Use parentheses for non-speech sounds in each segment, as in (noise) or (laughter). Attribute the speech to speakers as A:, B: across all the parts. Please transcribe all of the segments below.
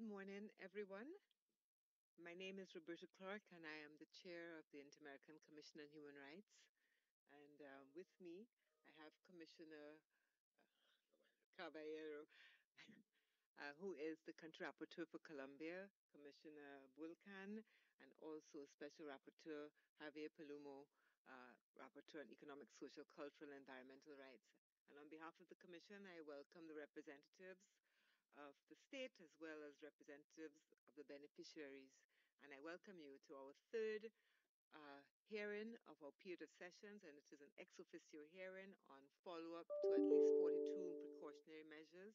A: Good morning, everyone. My name is Roberta Clark, and I am the chair of the Inter American Commission on Human Rights. And uh, with me, I have Commissioner uh, Caballero, (laughs) uh, who is the country rapporteur for Colombia, Commissioner Bulcan, and also Special Rapporteur Javier Palumo, uh, Rapporteur on Economic, Social, Cultural, and Environmental Rights. And on behalf of the Commission, I welcome the representatives of the state as well as representatives of the beneficiaries. And I welcome you to our third uh, hearing of our period of sessions, and it is an ex officio hearing on follow up to at least 42 precautionary measures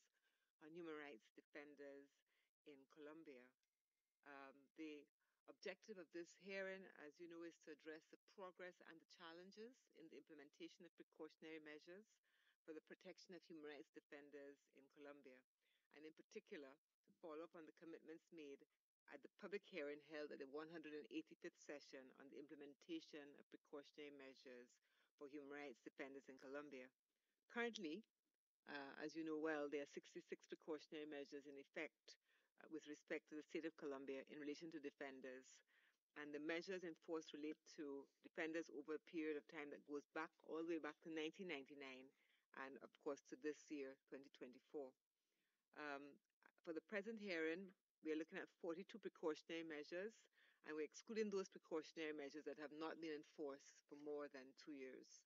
A: on human rights defenders in Colombia. Um, the objective of this hearing, as you know, is to address the progress and the challenges in the implementation of precautionary measures for the protection of human rights defenders in Colombia and in particular to follow up on the commitments made at the public hearing held at the 185th session on the implementation of precautionary measures for human rights defenders in Colombia. Currently, uh, as you know well, there are 66 precautionary measures in effect uh, with respect to the state of Colombia in relation to defenders. And the measures enforced relate to defenders over a period of time that goes back all the way back to 1999 and, of course, to this year, 2024. Um, for the present hearing, we're looking at 42 precautionary measures, and we're excluding those precautionary measures that have not been enforced for more than two years.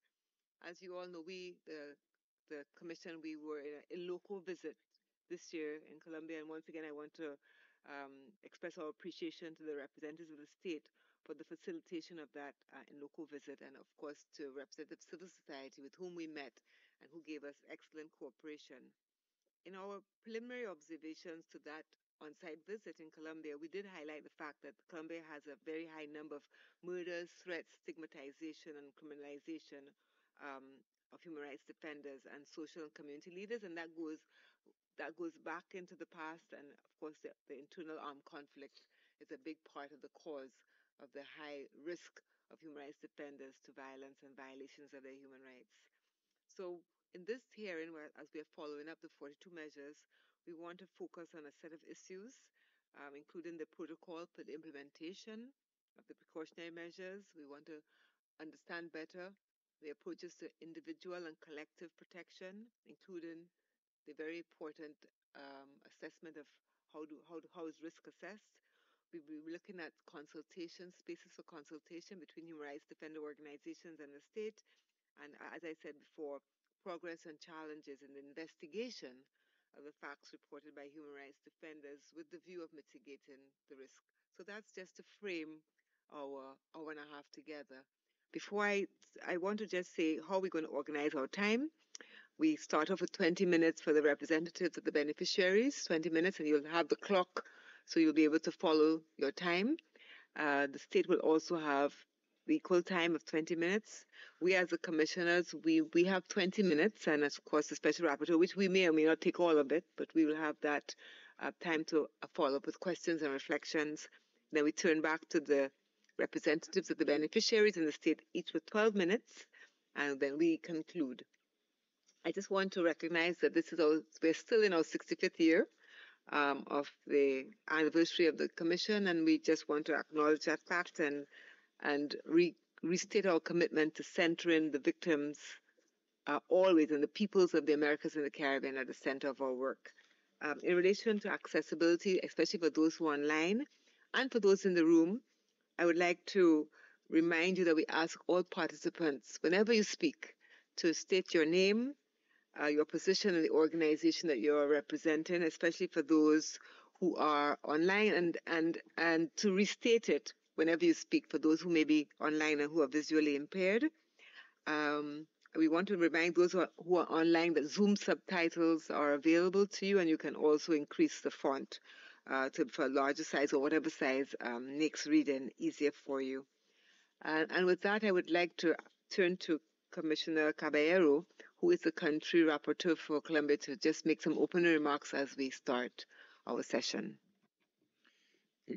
A: As you all know, we, the, the Commission, we were in a, a local visit this year in Colombia, and once again, I want to um, express our appreciation to the representatives of the state for the facilitation of that uh, in local visit, and of course to representative civil society with whom we met and who gave us excellent cooperation. In our preliminary observations to that on site visit in Colombia, we did highlight the fact that Colombia has a very high number of murders, threats, stigmatization, and criminalization um, of human rights defenders and social and community leaders, and that goes that goes back into the past, and of course, the, the internal armed conflict is a big part of the cause of the high risk of human rights defenders to violence and violations of their human rights. So in this hearing, as we are following up the 42 measures, we want to focus on a set of issues, um, including the protocol for the implementation of the precautionary measures. We want to understand better the approaches to individual and collective protection, including the very important um, assessment of how, do, how, how is risk assessed. We'll be looking at consultation, spaces for consultation between human rights defender organizations and the state. And as I said before, progress and challenges in the investigation of the facts reported by human rights defenders with the view of mitigating the risk. So that's just to frame our hour and a half together. Before I, I want to just say how we're going to organize our time. We start off with 20 minutes for the representatives of the beneficiaries, 20 minutes, and you'll have the clock so you'll be able to follow your time. Uh, the state will also have the equal time of 20 minutes. We as the commissioners, we, we have 20 minutes and of course the special rapporteur, which we may or may not take all of it, but we will have that uh, time to uh, follow up with questions and reflections. Then we turn back to the representatives of the beneficiaries in the state, each with 12 minutes, and then we conclude. I just want to recognize that this is all. we're still in our 65th year um, of the anniversary of the commission, and we just want to acknowledge that fact and and re- restate our commitment to centering the victims uh, always and the peoples of the Americas and the Caribbean at the center of our work. Um, in relation to accessibility, especially for those who are online and for those in the room, I would like to remind you that we ask all participants, whenever you speak, to state your name, uh, your position in the organization that you're representing, especially for those who are online and, and, and to restate it whenever you speak for those who may be online and who are visually impaired. Um, we want to remind those who are, who are, online that Zoom subtitles are available to you, and you can also increase the font uh, to, for a larger size or whatever size um, makes reading easier for you. and with that, I would like to turn to Commissioner Caballero, who is the country rapporteur for Colombia, to just make some opening remarks as we start our session.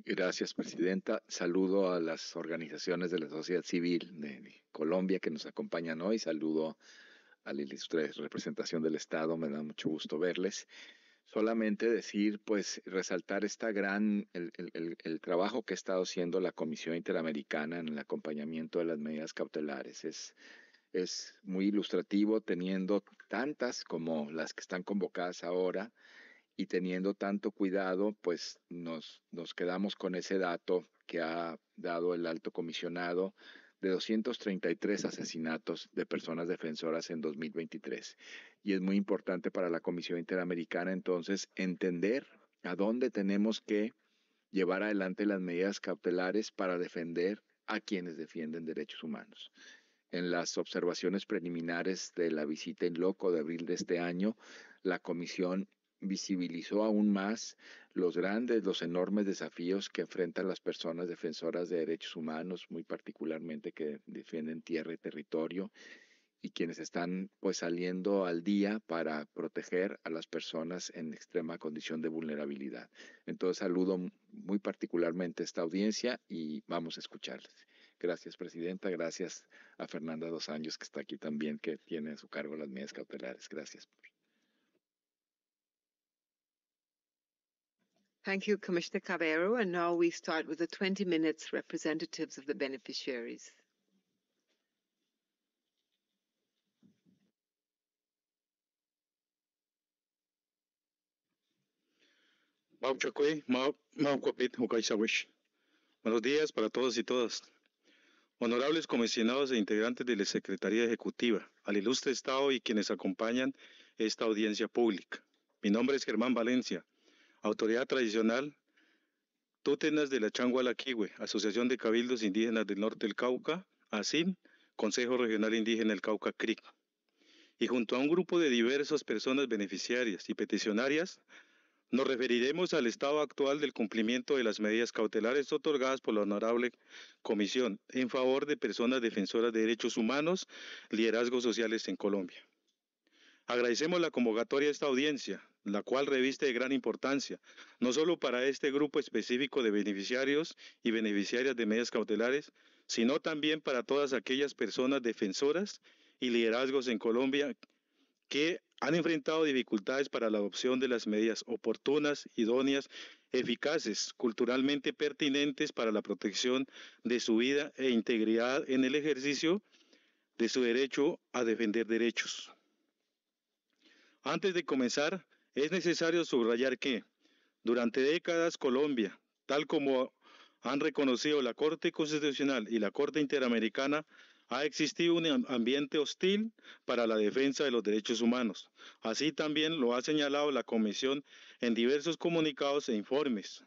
B: Gracias, Presidenta. Saludo a las organizaciones de la sociedad civil de Colombia que nos acompañan hoy. Saludo a la ilustre representación del Estado. Me da mucho gusto verles. Solamente decir, pues, resaltar esta gran, el, el trabajo que ha estado haciendo la Comisión Interamericana en el acompañamiento de las medidas cautelares. Es, es muy ilustrativo teniendo tantas como las que están convocadas ahora y teniendo tanto cuidado, pues nos, nos quedamos con ese dato que ha dado el alto comisionado de 233 asesinatos de personas defensoras en 2023. Y es muy importante para la Comisión Interamericana entonces entender a dónde tenemos que llevar adelante las medidas cautelares para defender a quienes defienden derechos humanos. En las observaciones preliminares de la visita en loco de abril de este año, la Comisión visibilizó aún más los grandes, los enormes desafíos que enfrentan las personas defensoras de derechos humanos, muy particularmente que defienden tierra y territorio y quienes están pues saliendo al día para proteger a las personas en extrema condición de vulnerabilidad. Entonces saludo muy particularmente a esta audiencia y vamos a escucharles. Gracias, Presidenta. Gracias a Fernanda Dos Años, que está aquí también, que tiene a su cargo las medidas cautelares. Gracias.
A: Thank you, Commissioner Cabero. And now we start with the 20 minutes representatives of the beneficiaries.
C: Buenos días para todos y todas. Honorables comisionados e integrantes de la Secretaría Ejecutiva, al ilustre Estado y quienes acompañan esta audiencia pública. Mi nombre es Germán Valencia, Autoridad tradicional, Tútenas de la Changualaquihue, Asociación de Cabildos Indígenas del Norte del Cauca, ASIN, Consejo Regional Indígena del Cauca CRIC. Y junto a un grupo de diversas personas beneficiarias y peticionarias, nos referiremos al estado actual del cumplimiento de las medidas cautelares otorgadas por la Honorable Comisión en favor de personas defensoras de derechos humanos, liderazgos sociales en Colombia. Agradecemos la convocatoria a esta audiencia, la cual reviste de gran importancia, no solo para este grupo específico de beneficiarios y beneficiarias de medidas cautelares, sino también para todas aquellas personas defensoras y liderazgos en Colombia que han enfrentado dificultades para la adopción de las medidas oportunas, idóneas, eficaces, culturalmente pertinentes para la protección de su vida e integridad en el ejercicio de su derecho a defender derechos. Antes de comenzar, es necesario subrayar que durante décadas Colombia, tal como han reconocido la Corte Constitucional y la Corte Interamericana, ha existido un ambiente hostil para la defensa de los derechos humanos. Así también lo ha señalado la Comisión en diversos comunicados e informes,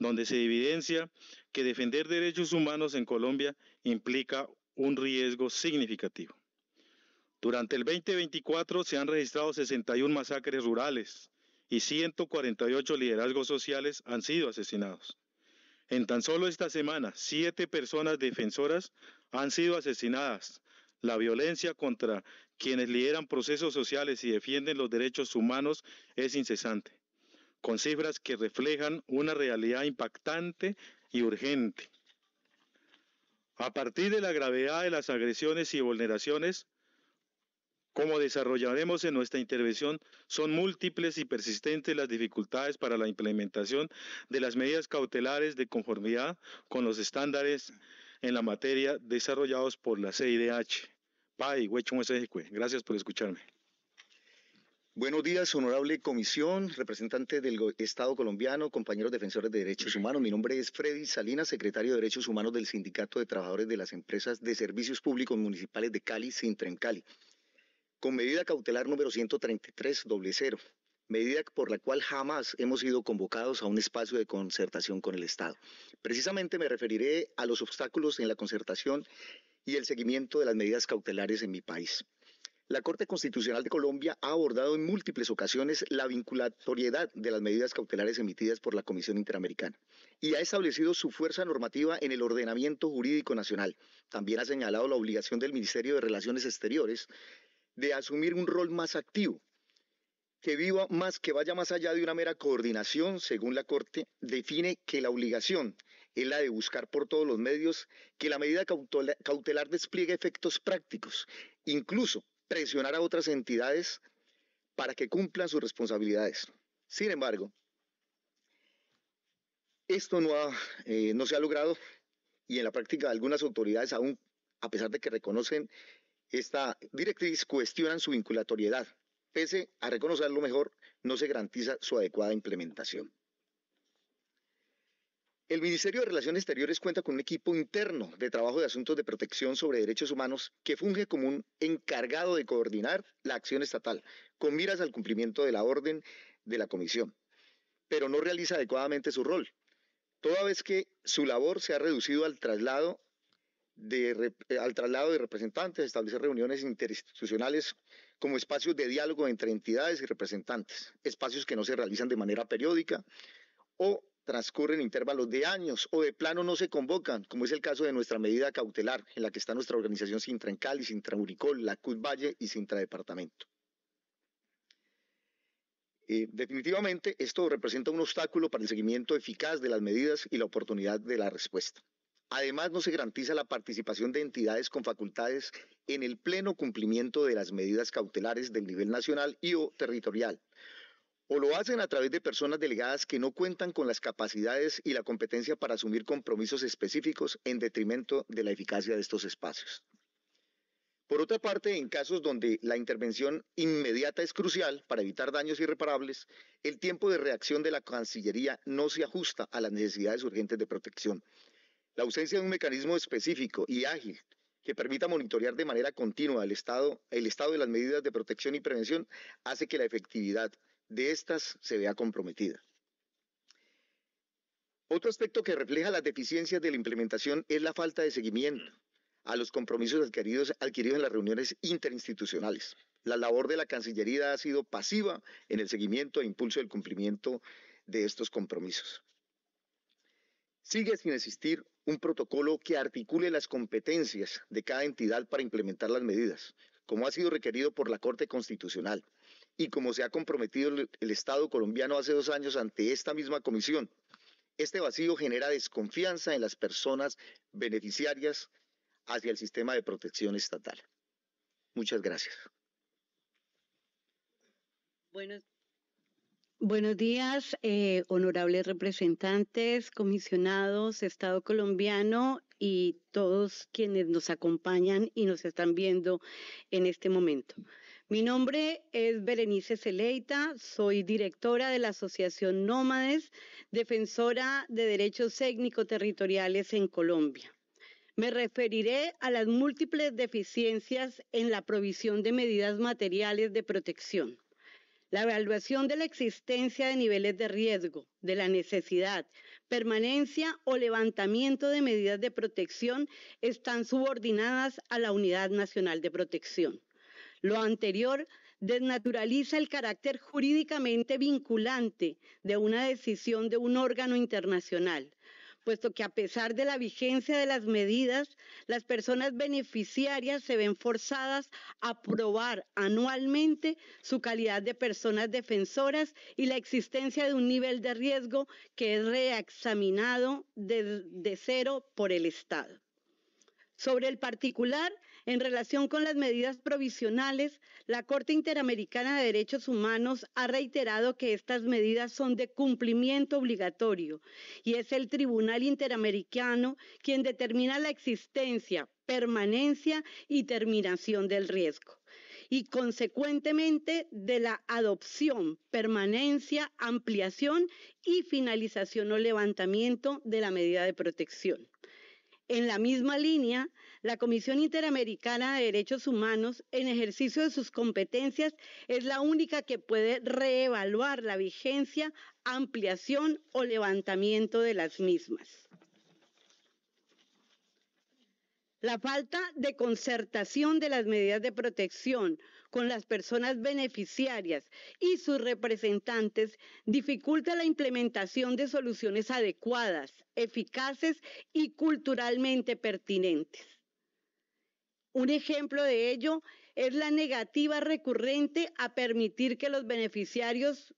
C: donde se evidencia que defender derechos humanos en Colombia implica un riesgo significativo. Durante el 2024 se han registrado 61 masacres rurales y 148 liderazgos sociales han sido asesinados. En tan solo esta semana, siete personas defensoras han sido asesinadas. La violencia contra quienes lideran procesos sociales y defienden los derechos humanos es incesante, con cifras que reflejan una realidad impactante y urgente. A partir de la gravedad de las agresiones y vulneraciones, como desarrollaremos en nuestra intervención, son múltiples y persistentes las dificultades para la implementación de las medidas cautelares de conformidad con los estándares en la materia desarrollados por la CIDH. Pai, Gracias por escucharme. Buenos días,
D: honorable comisión, representante del Estado colombiano, compañeros defensores de derechos humanos. Mi nombre es Freddy Salinas, secretario de Derechos Humanos del Sindicato de Trabajadores de las Empresas de Servicios Públicos Municipales de Cali, Sintra en Cali con medida cautelar número 133 cero, medida por la cual jamás hemos sido convocados a un espacio de concertación con el Estado. Precisamente me referiré a los obstáculos en la concertación y el seguimiento de las medidas cautelares en mi país. La Corte Constitucional de Colombia ha abordado en múltiples ocasiones la vinculatoriedad de las medidas cautelares emitidas por la Comisión Interamericana y ha establecido su fuerza normativa en el ordenamiento jurídico nacional. También ha señalado la obligación del Ministerio de Relaciones Exteriores de asumir un rol más activo, que viva más, que vaya más allá de una mera coordinación, según la Corte, define que la obligación es la de buscar por todos los medios que la medida cautelar despliegue efectos prácticos, incluso presionar a otras entidades para que cumplan sus responsabilidades. Sin embargo, esto no, eh, se ha logrado y en la práctica algunas autoridades aún, a pesar de que reconocen esta directriz cuestionan su vinculatoriedad. Pese a reconocerlo mejor, no se garantiza su adecuada implementación. El Ministerio de Relaciones Exteriores cuenta con un equipo interno de trabajo de asuntos de protección sobre derechos humanos que funge como un encargado de coordinar la acción estatal con miras al cumplimiento de la orden de la Comisión, pero no realiza adecuadamente su rol, toda vez que su labor se ha reducido al traslado eh, al traslado de representantes, establecer reuniones interinstitucionales como espacios de diálogo entre entidades y representantes, espacios que no se realizan de manera periódica o transcurren intervalos de años o de plano no se convocan, como es el caso de nuestra medida cautelar, en la que está nuestra organización Sintra en Cali, Sintra Unicol, la CUT Valle y Sintra Departamento. Eh, definitivamente, esto representa un obstáculo para el seguimiento eficaz de las medidas y la oportunidad de la respuesta. Además, no se garantiza la participación de entidades con facultades en el pleno cumplimiento de las medidas cautelares del nivel nacional y o territorial. O lo hacen a través de personas delegadas que no cuentan con las capacidades y la competencia para asumir compromisos específicos en detrimento de la eficacia de estos espacios. Por otra parte, en casos donde la intervención inmediata es crucial para evitar daños irreparables, el tiempo de reacción de la Cancillería no se ajusta a las necesidades urgentes de protección, la ausencia de un mecanismo específico y ágil que permita monitorear de manera continua el estado, de las medidas de protección y prevención hace que la efectividad de estas se vea comprometida. Otro aspecto que refleja las deficiencias de la implementación es la falta de seguimiento a los compromisos adquiridos, adquiridos en las reuniones interinstitucionales. La labor de la Cancillería ha sido pasiva en el seguimiento e impulso del cumplimiento de estos compromisos. Sigue sin existir un protocolo que articule las competencias de cada entidad para implementar las medidas, como ha sido requerido por la Corte Constitucional y como se ha comprometido el, Estado colombiano hace dos años ante esta misma comisión. Este vacío genera desconfianza en las personas beneficiarias hacia el sistema de protección estatal. Muchas gracias.
E: Buenos días, eh, honorables representantes, comisionados, Estado colombiano y todos quienes nos acompañan y nos están viendo en este momento. Mi nombre es Berenice Celeita, soy directora de la Asociación Nómades, defensora de derechos Étnico territoriales en Colombia. Me referiré a las múltiples deficiencias en la provisión de medidas materiales de protección la evaluación de la existencia de niveles de riesgo, de la necesidad, permanencia o levantamiento de medidas de protección están subordinadas a la Unidad Nacional de Protección. Lo anterior desnaturaliza el carácter jurídicamente vinculante de una decisión de un órgano internacional puesto que a pesar de la vigencia de las medidas, las personas beneficiarias se ven forzadas a probar anualmente su calidad de personas defensoras y la existencia de un nivel de riesgo que es reexaminado de, cero por el Estado. Sobre el particular, en relación con las medidas provisionales, la Corte Interamericana de Derechos Humanos ha reiterado que estas medidas son de cumplimiento obligatorio y es el Tribunal Interamericano quien determina la existencia, permanencia y terminación del riesgo y consecuentemente de la adopción, permanencia, ampliación y finalización o levantamiento de la medida de protección. En la misma línea, la Comisión Interamericana de Derechos Humanos, en ejercicio de sus competencias, es la única que puede reevaluar la vigencia, ampliación o levantamiento de las mismas. La falta de concertación de las medidas de protección con las personas beneficiarias y sus representantes dificulta la implementación de soluciones adecuadas, eficaces y culturalmente pertinentes. Un ejemplo de ello es la negativa recurrente a permitir que los beneficiarios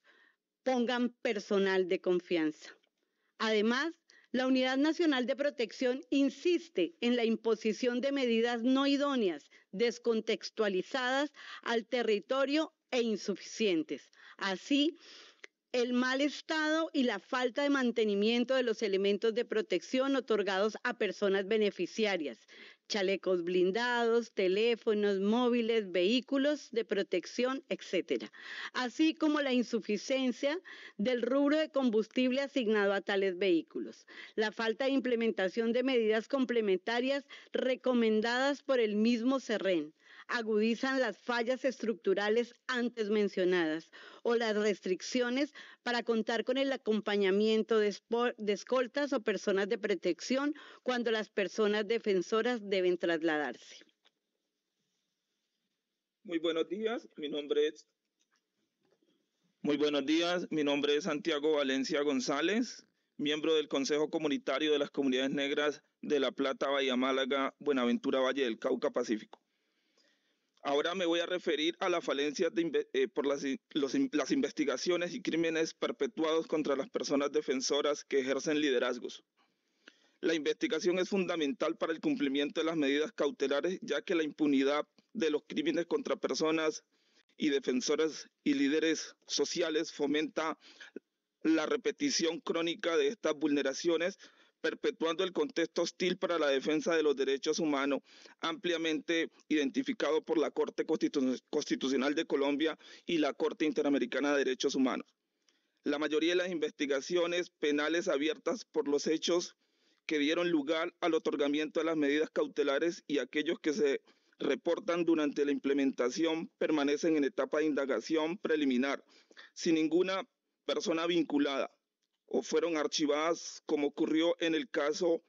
E: pongan personal de confianza. Además, la Unidad Nacional de Protección insiste en la imposición de medidas no idóneas, descontextualizadas al territorio e insuficientes. Así, el mal estado y la falta de mantenimiento de los elementos de protección otorgados a personas beneficiarias, chalecos blindados, teléfonos móviles, vehículos de protección, etc. Así como la insuficiencia del rubro de combustible asignado a tales vehículos. La falta de implementación de medidas complementarias recomendadas por el mismo CERREN agudizan las fallas estructurales antes mencionadas o las restricciones para contar con el acompañamiento de, escoltas o personas de protección cuando las personas defensoras deben trasladarse.
F: Muy buenos días, mi nombre es muy buenos días, mi nombre es Santiago Valencia González, miembro del Consejo Comunitario de las Comunidades Negras de La Plata, Bahía Málaga, Buenaventura, Valle del Cauca, Pacífico. Ahora me voy a referir a la falencia eh, por las, investigaciones y crímenes perpetuados contra las personas defensoras que ejercen liderazgos. La investigación es fundamental para el cumplimiento de las medidas cautelares, ya que la impunidad de los crímenes contra personas y defensoras y líderes sociales fomenta la repetición crónica de estas vulneraciones, perpetuando el contexto hostil para la defensa de los derechos humanos, ampliamente identificado por la Corte Constitucional de Colombia y la Corte Interamericana de Derechos Humanos. La mayoría de las investigaciones penales abiertas por los hechos que dieron lugar al otorgamiento de las medidas cautelares y aquellos que se reportan durante la implementación permanecen en etapa de indagación preliminar, sin ninguna persona vinculada o fueron archivadas, como ocurrió en el caso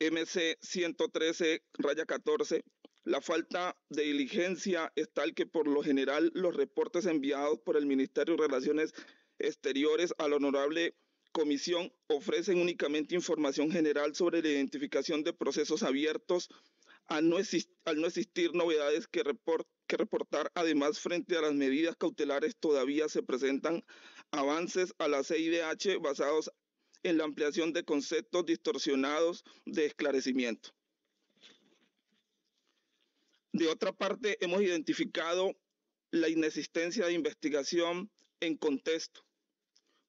F: MC 113-14. La falta de diligencia es tal que por lo general los reportes enviados por el Ministerio de Relaciones Exteriores a la honorable comisión ofrecen únicamente información general sobre la identificación de procesos abiertos al no, existir novedades que reportar. Además, frente a las medidas cautelares todavía se presentan avances a la CIDH basados en la ampliación de conceptos distorsionados de esclarecimiento. De otra parte, hemos identificado la inexistencia de investigación en contexto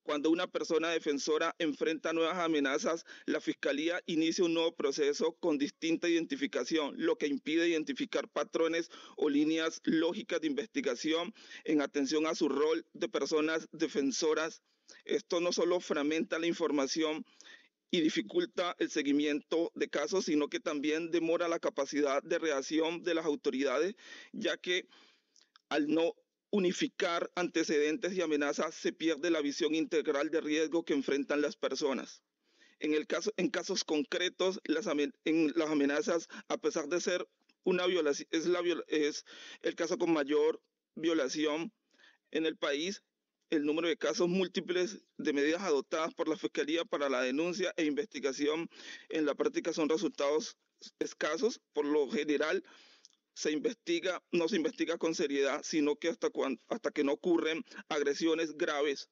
F: cuando una persona defensora enfrenta nuevas amenazas, la Fiscalía inicia un nuevo proceso con distinta identificación, lo que impide identificar patrones o líneas lógicas de investigación en atención a su rol de personas defensoras. Esto no solo fragmenta la información y dificulta el seguimiento de casos, sino que también demora la capacidad de reacción de las autoridades, ya que al no unificar antecedentes y amenazas se pierde la visión integral de riesgo que enfrentan las personas. En, casos concretos, las, en las amenazas, a pesar de ser una violación, es, es el caso con mayor violación en el país, el número de casos múltiples de medidas adoptadas por la Fiscalía para la denuncia e investigación en la práctica son resultados escasos. Por lo general, se investiga, no se investiga con seriedad, sino que hasta, hasta que no ocurren agresiones graves.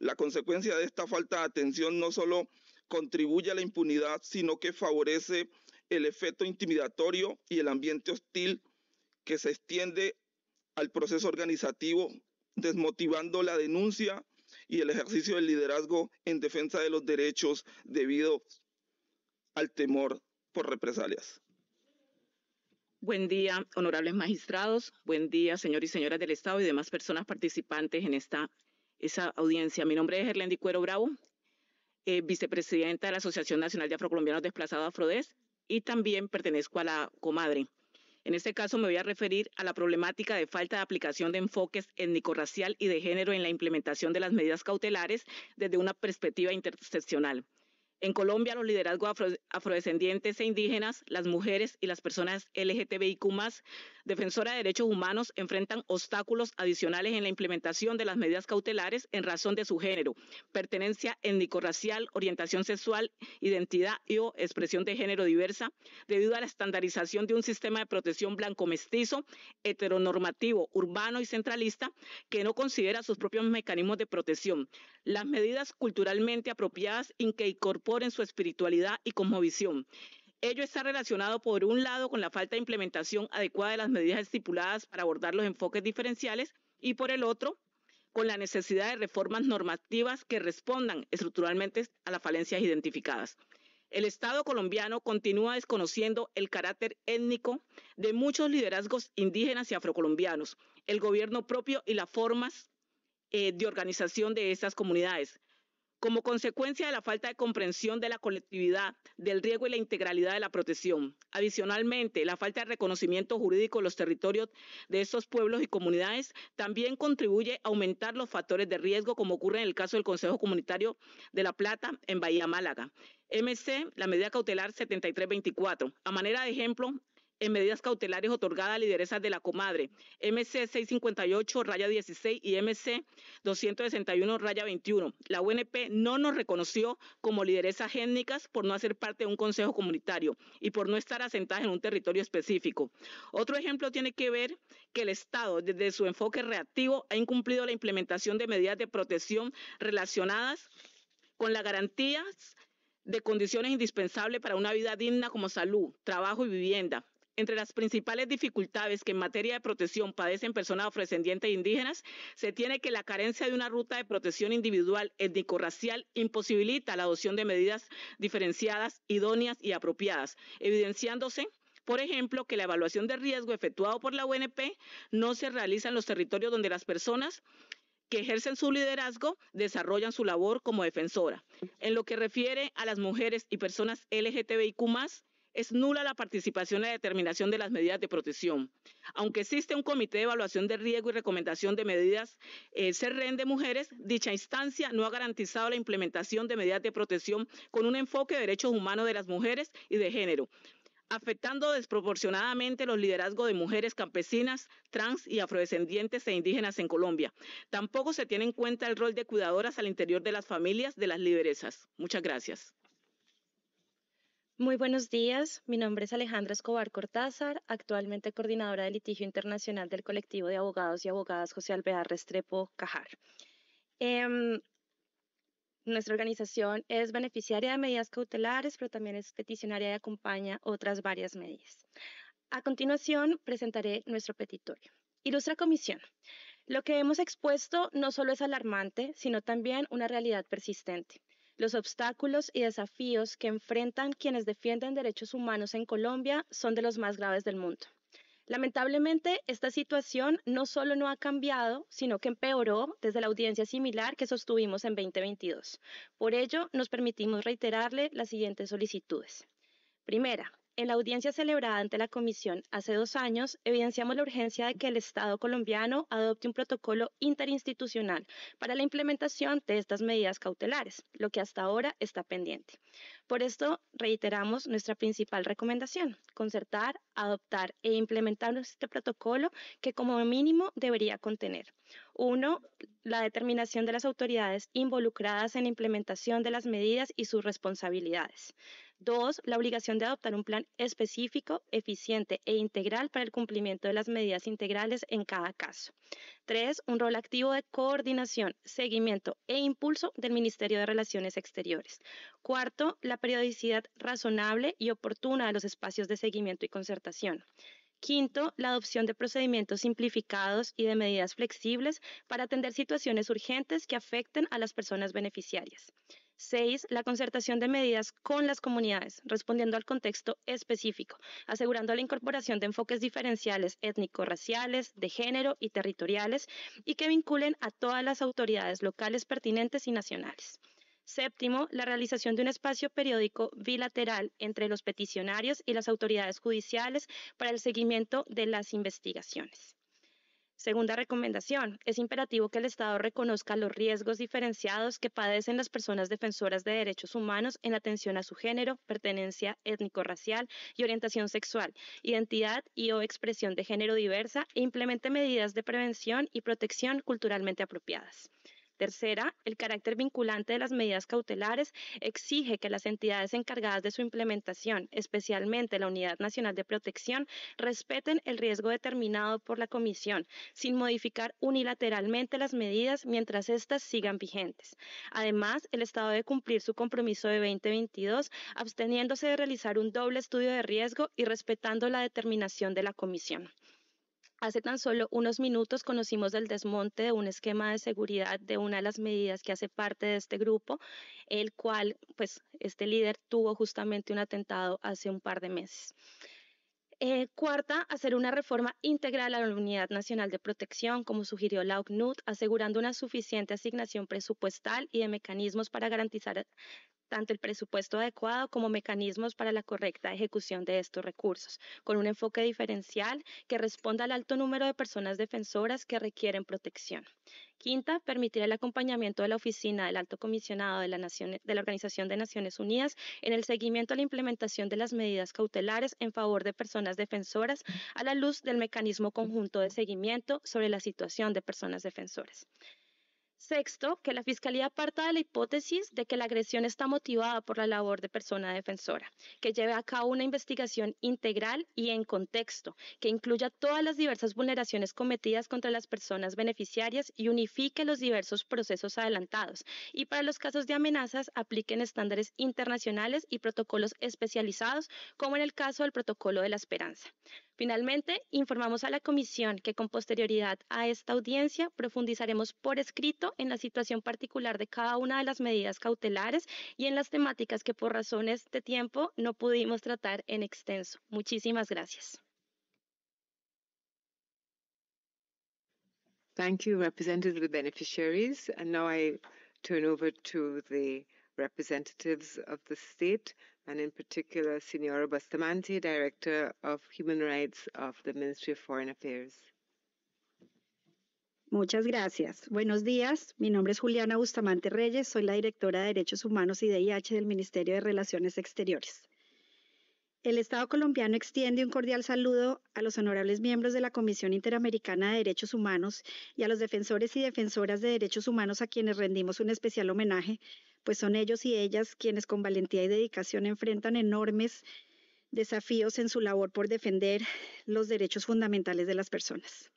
F: La consecuencia de esta falta de atención no solo contribuye a la impunidad, sino que favorece el efecto intimidatorio y el ambiente hostil que se extiende al proceso organizativo, desmotivando la denuncia y el ejercicio del liderazgo en defensa de los derechos debido al temor por represalias.
G: Buen día, honorables magistrados. Buen día, señores y señoras del Estado y demás personas participantes en esta esa audiencia. Mi nombre es Erlendi Cuero Bravo, eh, vicepresidenta de la Asociación Nacional de Afrocolombianos Desplazados Afrodes y también pertenezco a la Comadre. En este caso me voy a referir a la problemática de falta de aplicación de enfoques étnico-racial y de género en la implementación de las medidas cautelares desde una perspectiva interseccional. En Colombia, los liderazgos afrodescendientes e indígenas, las mujeres y las personas LGTBIQ, defensoras de derechos humanos, enfrentan obstáculos adicionales en la implementación de las medidas cautelares en razón de su género, pertenencia étnico-racial, orientación sexual, identidad y o expresión de género diversa, debido a la estandarización de un sistema de protección blanco-mestizo, heteronormativo, urbano y centralista, que no considera sus propios mecanismos de protección. Las medidas culturalmente apropiadas en que incorporan en su espiritualidad y conmovición. Ello está relacionado, por un lado, con la falta de implementación adecuada de las medidas estipuladas para abordar los enfoques diferenciales y, por el otro, con la necesidad de reformas normativas que respondan estructuralmente a las falencias identificadas. El Estado colombiano continúa desconociendo el carácter étnico de muchos liderazgos indígenas y afrocolombianos, el gobierno propio y las formas eh, de organización de estas comunidades como consecuencia de la falta de comprensión de la colectividad, del riesgo y la integralidad de la protección. Adicionalmente, la falta de reconocimiento jurídico de los territorios de esos pueblos y comunidades también contribuye a aumentar los factores de riesgo, como ocurre en el caso del Consejo Comunitario de La Plata en Bahía Málaga. MC, la medida cautelar 7324. A manera de ejemplo, en medidas cautelares otorgadas a lideresas de la comadre, MC 658 raya 16 y MC 261 raya 21. La UNP no nos reconoció como lideresas étnicas por no hacer parte de un consejo comunitario y por no estar asentadas en un territorio específico. Otro ejemplo tiene que ver que el Estado, desde su enfoque reactivo, ha incumplido la implementación de medidas de protección relacionadas con las garantías de condiciones indispensables para una vida digna como salud, trabajo y vivienda, entre las principales dificultades que en materia de protección padecen personas afrodescendientes e indígenas, se tiene que la carencia de una ruta de protección individual étnico-racial imposibilita la adopción de medidas diferenciadas, idóneas y apropiadas, evidenciándose por ejemplo, que la evaluación de riesgo efectuado por la UNP no se realiza en los territorios donde las personas que ejercen su liderazgo desarrollan su labor como defensora. En lo que refiere a las mujeres y personas LGTBIQ, es nula la participación en la determinación de las medidas de protección. Aunque existe un comité de evaluación de riesgo y recomendación de medidas eh, CERREN de mujeres, dicha instancia no ha garantizado la implementación de medidas de protección con un enfoque de derechos humanos de las mujeres y de género afectando desproporcionadamente los liderazgos de mujeres campesinas, trans y afrodescendientes e indígenas en Colombia. Tampoco se tiene en cuenta el rol de cuidadoras al interior de las familias de las lideresas. Muchas gracias.
H: Muy buenos días, mi nombre es Alejandra Escobar Cortázar, actualmente coordinadora de litigio internacional del colectivo de abogados y abogadas José Alvear Restrepo Cajar. Em, nuestra organización es beneficiaria de medidas cautelares, pero también es peticionaria y acompaña otras varias medidas. A continuación, presentaré nuestro petitorio. Ilustra Comisión. Lo que hemos expuesto no solo es alarmante, sino también una realidad persistente. Los obstáculos y desafíos que enfrentan quienes defienden derechos humanos en Colombia son de los más graves del mundo. Lamentablemente, esta situación no solo no ha cambiado, sino que empeoró desde la audiencia similar que sostuvimos en 2022. Por ello, nos permitimos reiterarle las siguientes solicitudes. Primera, en la audiencia celebrada ante la Comisión hace dos años, evidenciamos la urgencia de que el Estado colombiano adopte un protocolo interinstitucional para la implementación de estas medidas cautelares, lo que hasta ahora está pendiente. Por esto, reiteramos nuestra principal recomendación, concertar, adoptar e implementar este protocolo que como mínimo debería contener. Uno, la determinación de las autoridades involucradas en la implementación de las medidas y sus responsabilidades. Dos, la obligación de adoptar un plan específico, eficiente e integral para el cumplimiento de las medidas integrales en cada caso. Tres, un rol activo de coordinación, seguimiento e impulso del Ministerio de Relaciones Exteriores. Cuarto, la periodicidad razonable y oportuna de los espacios de seguimiento y concertación. Quinto, la adopción de procedimientos simplificados y de medidas flexibles para atender situaciones urgentes que afecten a las personas beneficiarias. Seis, la concertación de medidas con las comunidades, respondiendo al contexto específico, asegurando la incorporación de enfoques diferenciales étnico-raciales, de género y territoriales, y que vinculen a todas las autoridades locales pertinentes y nacionales. Séptimo, la realización de un espacio periódico bilateral entre los peticionarios y las autoridades judiciales para el seguimiento de las investigaciones. Segunda recomendación, es imperativo que el Estado reconozca los riesgos diferenciados que padecen las personas defensoras de derechos humanos en atención a su género, pertenencia étnico-racial y orientación sexual, identidad y o expresión de género diversa e implemente medidas de prevención y protección culturalmente apropiadas. Tercera, el carácter vinculante de las medidas cautelares exige que las entidades encargadas de su implementación, especialmente la Unidad Nacional de Protección, respeten el riesgo determinado por la Comisión, sin modificar unilateralmente las medidas mientras éstas sigan vigentes. Además, el Estado debe cumplir su compromiso de 2022, absteniéndose de realizar un doble estudio de riesgo y respetando la determinación de la Comisión. Hace tan solo unos minutos conocimos el desmonte de un esquema de seguridad de una de las medidas que hace parte de este grupo, el cual, pues, este líder tuvo justamente un atentado hace un par de meses. Eh, cuarta, hacer una reforma integral a la Unidad Nacional de Protección, como sugirió la OCNUD, asegurando una suficiente asignación presupuestal y de mecanismos para garantizar tanto el presupuesto adecuado como mecanismos para la correcta ejecución de estos recursos, con un enfoque diferencial que responda al alto número de personas defensoras que requieren protección. Quinta, permitir el acompañamiento de la Oficina del Alto Comisionado de la, de la Organización de Naciones Unidas en el seguimiento a la implementación de las medidas cautelares en favor de personas defensoras a la luz del mecanismo conjunto de seguimiento sobre la situación de personas defensoras. Sexto, que la Fiscalía parta de la hipótesis de que la agresión está motivada por la labor de persona defensora, que lleve a cabo una investigación integral y en contexto, que incluya todas las diversas vulneraciones cometidas contra las personas beneficiarias y unifique los diversos procesos adelantados, y para los casos de amenazas apliquen estándares internacionales y protocolos especializados, como en el caso del Protocolo de la Esperanza. Finalmente, informamos a la Comisión que con posterioridad a esta audiencia profundizaremos por escrito en la situación particular de cada una de las medidas cautelares y en las temáticas que por razones de tiempo no pudimos tratar en extenso. Muchísimas gracias.
A: Thank you, the beneficiaries. And turn over to the representatives of the state, and in particular, Senora Bustamante, Director of Human Rights of the Ministry of Foreign Affairs.
I: Muchas gracias. Buenos días. Mi nombre es Juliana Bustamante Reyes. Soy la directora de Derechos Humanos y DIH del Ministerio de Relaciones Exteriores. El Estado colombiano extiende un cordial saludo a los honorables miembros de la Comisión Interamericana de Derechos Humanos y a los defensores y defensoras de derechos humanos a quienes rendimos un especial homenaje pues son ellos y ellas quienes con valentía y dedicación enfrentan enormes desafíos en su labor por defender los derechos fundamentales de las personas.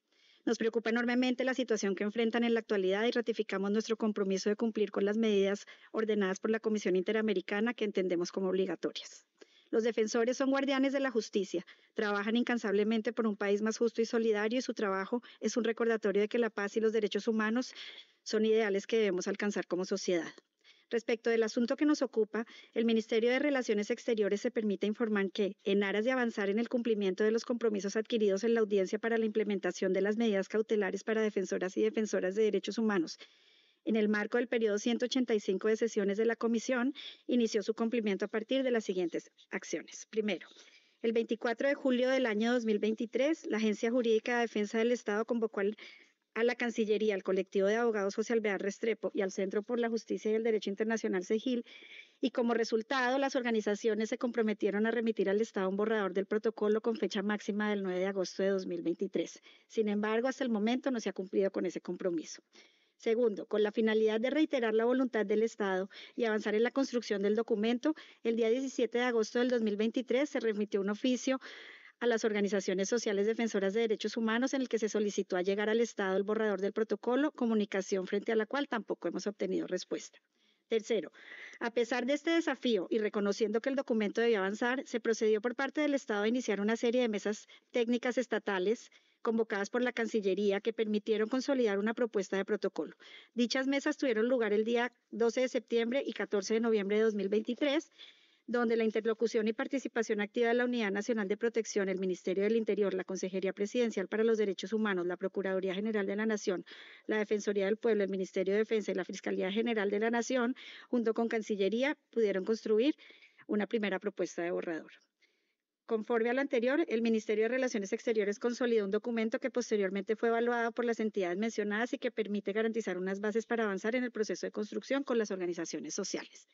I: Nos preocupa enormemente la situación que enfrentan en la actualidad y ratificamos nuestro compromiso de cumplir con las medidas ordenadas por la Comisión Interamericana que entendemos como obligatorias. Los defensores son guardianes de la justicia, trabajan incansablemente por un país más justo y solidario y su trabajo es un recordatorio de que la paz y los derechos humanos son ideales que debemos alcanzar como sociedad. Respecto del asunto que nos ocupa, el Ministerio de Relaciones Exteriores se permite informar que, en aras de avanzar en el cumplimiento de los compromisos adquiridos en la audiencia para la implementación de las medidas cautelares para defensoras y defensoras de derechos humanos, en el marco del periodo 185 de sesiones de la Comisión, inició su cumplimiento a partir de las siguientes acciones. Primero, el 24 de julio del año 2023, la Agencia Jurídica de Defensa del Estado convocó al a la Cancillería, al colectivo de abogados José Alvear Restrepo y al Centro por la Justicia y el Derecho Internacional CEGIL, y como resultado las organizaciones se comprometieron a remitir al Estado un borrador del protocolo con fecha máxima del 9 de agosto de 2023. Sin embargo, hasta el momento no se ha cumplido con ese compromiso. Segundo, con la finalidad de reiterar la voluntad del Estado y avanzar en la construcción del documento, el día 17 de agosto del 2023 se remitió un oficio a las organizaciones sociales defensoras de derechos humanos en el que se solicitó a llegar al Estado el borrador del protocolo, comunicación frente a la cual tampoco hemos obtenido respuesta. Tercero, a pesar de este desafío y reconociendo que el documento debía avanzar, se procedió por parte del Estado a iniciar una serie de mesas técnicas estatales convocadas por la Cancillería que permitieron consolidar una propuesta de protocolo. Dichas mesas tuvieron lugar el día 12 de septiembre y 14 de noviembre de 2023 donde la interlocución y participación activa de la Unidad Nacional de Protección, el Ministerio del Interior, la Consejería Presidencial para los Derechos Humanos, la Procuraduría General de la Nación, la Defensoría del Pueblo, el Ministerio de Defensa y la Fiscalía General de la Nación, junto con Cancillería, pudieron construir una primera propuesta de borrador. Conforme a lo anterior, el Ministerio de Relaciones Exteriores consolidó un documento que posteriormente fue evaluado por las entidades mencionadas y que permite garantizar unas bases para avanzar en el proceso de construcción con las organizaciones sociales.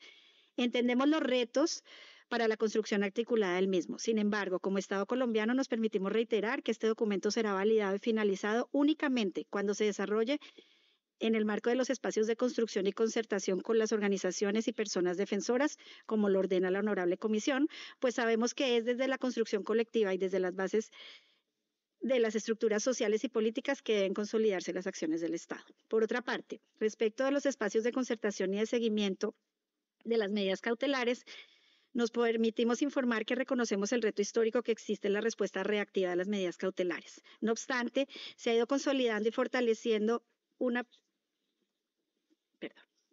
I: Entendemos los retos para la construcción articulada del mismo. Sin embargo, como Estado colombiano nos permitimos reiterar que este documento será validado y finalizado únicamente cuando se desarrolle en el marco de los espacios de construcción y concertación con las organizaciones y personas defensoras, como lo ordena la honorable comisión, pues sabemos que es desde la construcción colectiva y desde las bases de las estructuras sociales y políticas que deben consolidarse las acciones del Estado. Por otra parte, respecto a los espacios de concertación y de seguimiento de las medidas cautelares, nos permitimos informar que reconocemos el reto histórico que existe en la respuesta reactiva de las medidas cautelares. No obstante, se ha ido consolidando y fortaleciendo una,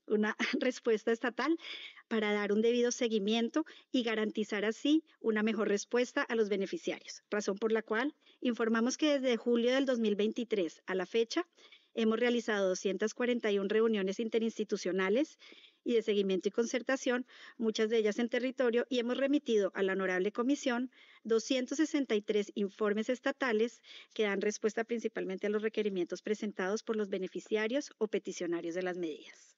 I: una (laughs) respuesta estatal para dar un debido seguimiento y garantizar así una mejor respuesta a los beneficiarios, razón por la cual informamos que desde julio del 2023 a la fecha hemos realizado 241 reuniones interinstitucionales y de seguimiento y concertación, muchas de ellas en territorio, y hemos remitido a la honorable comisión 263 informes estatales que dan respuesta principalmente a los requerimientos presentados por los beneficiarios o peticionarios de las medidas.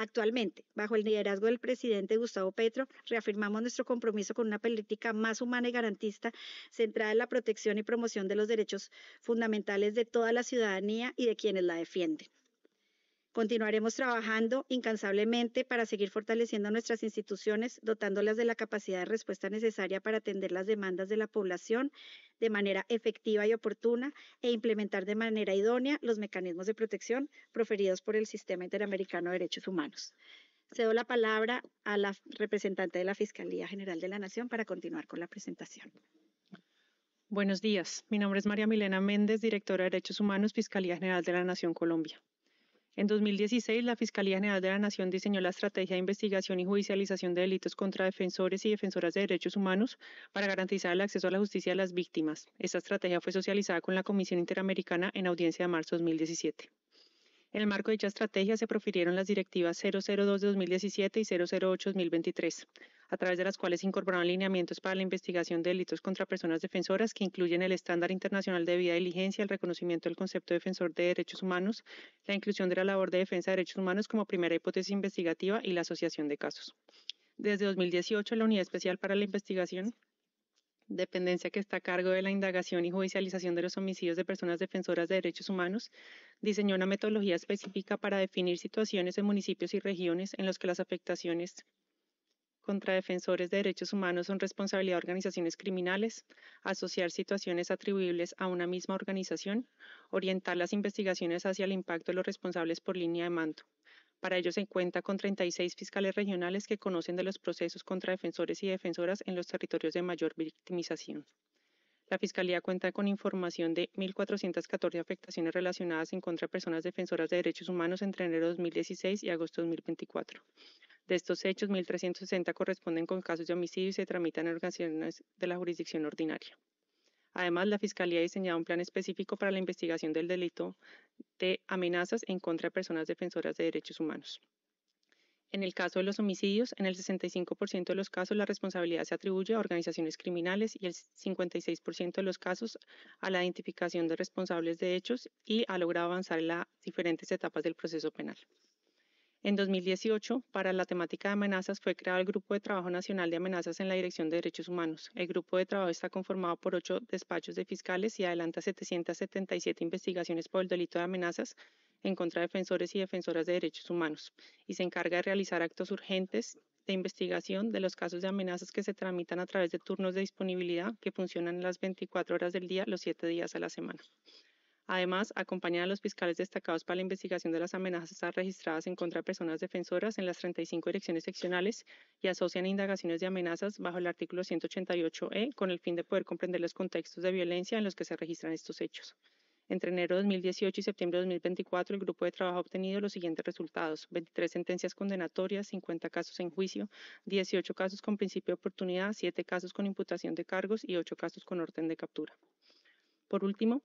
I: Actualmente, bajo el liderazgo del presidente Gustavo Petro, reafirmamos nuestro compromiso con una política más humana y garantista, centrada en la protección y promoción de los derechos fundamentales de toda la ciudadanía y de quienes la defienden. Continuaremos trabajando incansablemente para seguir fortaleciendo nuestras instituciones, dotándolas de la capacidad de respuesta necesaria para atender las demandas de la población de manera efectiva y oportuna e implementar de manera idónea los mecanismos de protección proferidos por el Sistema Interamericano de Derechos Humanos. Cedo la palabra a la representante de la Fiscalía General de la Nación para continuar con la presentación.
J: Buenos días. Mi nombre es María Milena Méndez, directora de Derechos Humanos, Fiscalía General de la Nación Colombia. En 2016, la Fiscalía General de la Nación diseñó la estrategia de investigación y judicialización de delitos contra defensores y defensoras de derechos humanos para garantizar el acceso a la justicia de las víctimas. Esta estrategia fue socializada con la Comisión Interamericana en audiencia de marzo de 2017. En el marco de dicha estrategia se profirieron las directivas 002 de 2017 y 008 de 2023 a través de las cuales se incorporaron lineamientos para la investigación de delitos contra personas defensoras que incluyen el estándar internacional de vida diligencia, el reconocimiento del concepto defensor de derechos humanos, la inclusión de la labor de defensa de derechos humanos como primera hipótesis investigativa y la asociación de casos. Desde 2018, la Unidad Especial para la Investigación dependencia que está a cargo de la indagación y judicialización de los homicidios de personas defensoras de derechos humanos, diseñó una metodología específica para definir situaciones en municipios y regiones en los que las afectaciones contra defensores de derechos humanos son responsabilidad de organizaciones criminales, asociar situaciones atribuibles a una misma organización, orientar las investigaciones hacia el impacto de los responsables por línea de mando. Para ello se cuenta con 36 fiscales regionales que conocen de los procesos contra defensores y defensoras en los territorios de mayor victimización. La Fiscalía cuenta con información de 1.414 afectaciones relacionadas en contra de personas defensoras de derechos humanos entre enero de 2016 y agosto de 2024. De estos hechos, 1.360 corresponden con casos de homicidio y se tramitan en organizaciones de la jurisdicción ordinaria. Además, la Fiscalía ha diseñado un plan específico para la investigación del delito de amenazas en contra de personas defensoras de derechos humanos. En el caso de los homicidios, en el 65% de los casos la responsabilidad se atribuye a organizaciones criminales y el 56% de los casos a la identificación de responsables de hechos y ha logrado avanzar en las diferentes etapas del proceso penal. En 2018, para la temática de amenazas, fue creado el Grupo de Trabajo Nacional de Amenazas en la Dirección de Derechos Humanos. El grupo de trabajo está conformado por ocho despachos de fiscales y adelanta 777 investigaciones por el delito de amenazas, en contra de defensores y defensoras de derechos humanos y se encarga de realizar actos urgentes de investigación de los casos de amenazas que se tramitan a través de turnos de disponibilidad que funcionan las 24 horas del día, los 7 días a la semana. Además, acompaña a los fiscales destacados para la investigación de las amenazas registradas en contra de personas defensoras en las 35 direcciones seccionales y asocian indagaciones de amenazas bajo el artículo 188e con el fin de poder comprender los contextos de violencia en los que se registran estos hechos. Entre enero de 2018 y septiembre de 2024, el grupo de trabajo ha obtenido los siguientes resultados. 23 sentencias condenatorias, 50 casos en juicio, 18 casos con principio de oportunidad, 7 casos con imputación de cargos y 8 casos con orden de captura. Por último,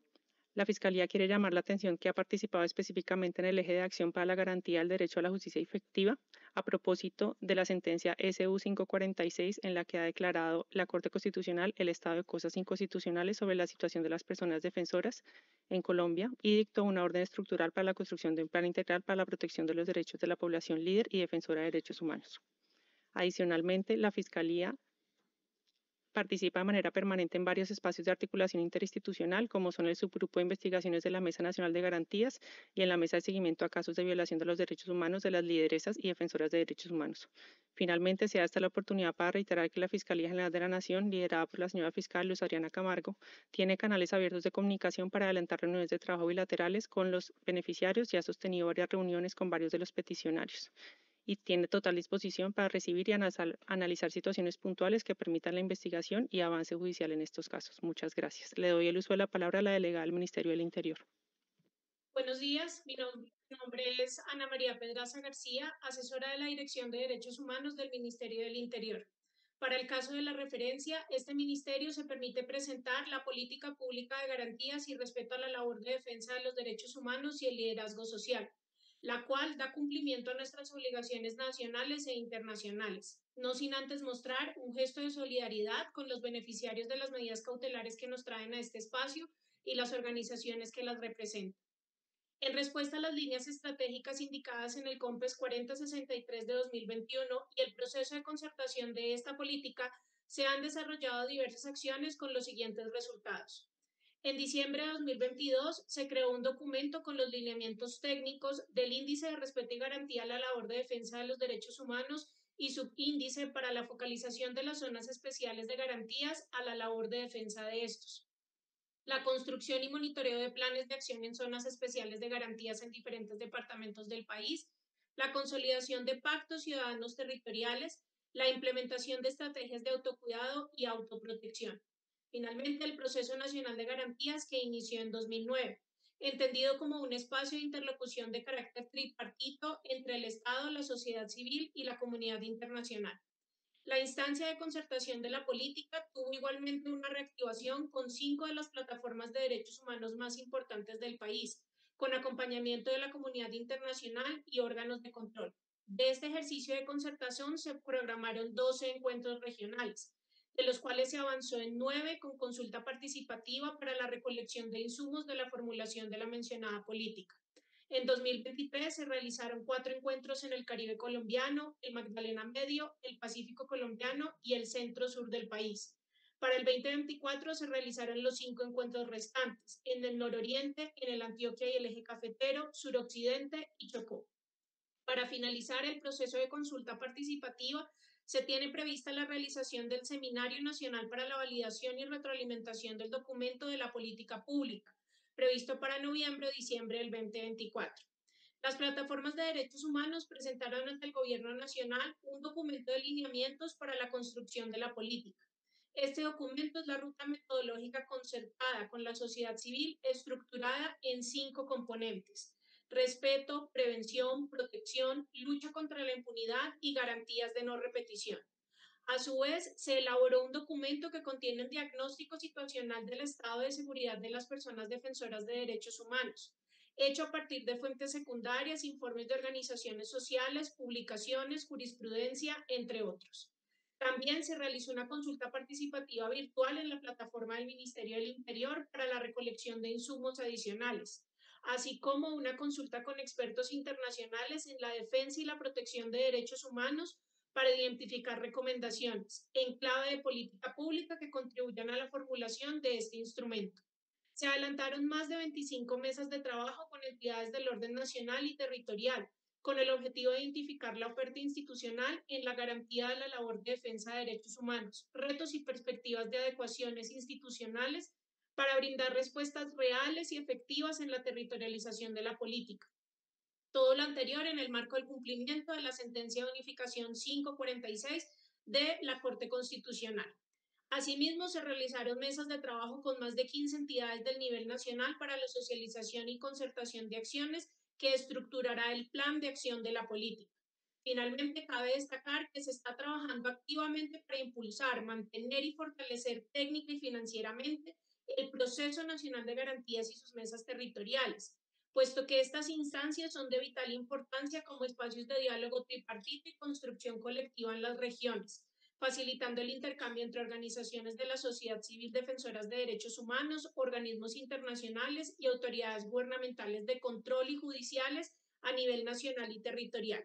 J: la Fiscalía quiere llamar la atención que ha participado específicamente en el eje de acción para la garantía del derecho a la justicia efectiva a propósito de la sentencia SU 546 en la que ha declarado la Corte Constitucional el estado de cosas inconstitucionales sobre la situación de las personas defensoras en Colombia y dictó una orden estructural para la construcción de un plan integral para la protección de los derechos de la población líder y defensora de derechos humanos. Adicionalmente, la Fiscalía participa de manera permanente en varios espacios de articulación interinstitucional, como son el subgrupo de investigaciones de la Mesa Nacional de Garantías y en la Mesa de Seguimiento a Casos de Violación de los Derechos Humanos de las Lideresas y Defensoras de Derechos Humanos. Finalmente, se da esta la oportunidad para reiterar que la Fiscalía General de la Nación, liderada por la señora fiscal Luz Camargo, tiene canales abiertos de comunicación para adelantar reuniones de trabajo bilaterales con los beneficiarios y ha sostenido varias reuniones con varios de los peticionarios y tiene total disposición para recibir y analizar situaciones puntuales que permitan la investigación y avance judicial en estos casos. Muchas gracias. Le doy el uso de la palabra a la delegada del Ministerio del Interior.
K: Buenos días, mi nombre, es Ana María Pedraza García, asesora de la Dirección de Derechos Humanos del Ministerio del Interior. Para el caso de la referencia, este ministerio se permite presentar la política pública de garantías y respeto a la labor de defensa de los derechos humanos y el liderazgo social la cual da cumplimiento a nuestras obligaciones nacionales e internacionales, no sin antes mostrar un gesto de solidaridad con los beneficiarios de las medidas cautelares que nos traen a este espacio y las organizaciones que las representan. En respuesta a las líneas estratégicas indicadas en el COMPES 4063 de 2021 y el proceso de concertación de esta política, se han desarrollado diversas acciones con los siguientes resultados. En diciembre de 2022 se creó un documento con los lineamientos técnicos del Índice de Respeto y Garantía a la Labor de Defensa de los Derechos Humanos y subíndice para la focalización de las zonas especiales de garantías a la labor de defensa de estos. La construcción y monitoreo de planes de acción en zonas especiales de garantías en diferentes departamentos del país, la consolidación de pactos ciudadanos territoriales, la implementación de estrategias de autocuidado y autoprotección. Finalmente, el proceso nacional de garantías que inició en 2009, entendido como un espacio de interlocución de carácter tripartito entre el Estado, la sociedad civil y la comunidad internacional. La instancia de concertación de la política tuvo igualmente una reactivación con cinco de las plataformas de derechos humanos más importantes del país, con acompañamiento de la comunidad internacional y órganos de control. De este ejercicio de concertación se programaron 12 encuentros regionales, de los cuales se avanzó en nueve con consulta participativa para la recolección de insumos de la formulación de la mencionada política. En 2023 se realizaron cuatro encuentros en el Caribe colombiano, el Magdalena Medio, el Pacífico colombiano y el centro sur del país. Para el 2024 se realizaron los cinco encuentros restantes en el nororiente, en el Antioquia y el eje cafetero, suroccidente y Chocó. Para finalizar el proceso de consulta participativa, se tiene prevista la realización del Seminario Nacional para la Validación y Retroalimentación del Documento de la Política Pública, previsto para noviembre o diciembre del 2024. Las plataformas de derechos humanos presentaron ante el Gobierno Nacional un documento de lineamientos para la construcción de la política. Este documento es la ruta metodológica concertada con la sociedad civil estructurada en cinco componentes respeto, prevención, protección, lucha contra la impunidad y garantías de no repetición. A su vez, se elaboró un documento que contiene un diagnóstico situacional del estado de seguridad de las personas defensoras de derechos humanos, hecho a partir de fuentes secundarias, informes de organizaciones sociales, publicaciones, jurisprudencia, entre otros. También se realizó una consulta participativa virtual en la plataforma del Ministerio del Interior para la recolección de insumos adicionales así como una consulta con expertos internacionales en la defensa y la protección de derechos humanos para identificar recomendaciones en clave de política pública que contribuyan a la formulación de este instrumento. Se adelantaron más de 25 mesas de trabajo con entidades del orden nacional y territorial, con el objetivo de identificar la oferta institucional en la garantía de la labor de defensa de derechos humanos, retos y perspectivas de adecuaciones institucionales para brindar respuestas reales y efectivas en la territorialización de la política. Todo lo anterior en el marco del cumplimiento de la sentencia de unificación 546 de la Corte Constitucional. Asimismo, se realizaron mesas de trabajo con más de 15 entidades del nivel nacional para la socialización y concertación de acciones que estructurará el plan de acción de la política. Finalmente, cabe destacar que se está trabajando activamente para impulsar, mantener y fortalecer técnica y financieramente el proceso nacional de garantías y sus mesas territoriales, puesto que estas instancias son de vital importancia como espacios de diálogo tripartito y construcción colectiva en las regiones, facilitando el intercambio entre organizaciones de la sociedad civil defensoras de derechos humanos, organismos internacionales y autoridades gubernamentales de control y judiciales a nivel nacional y territorial.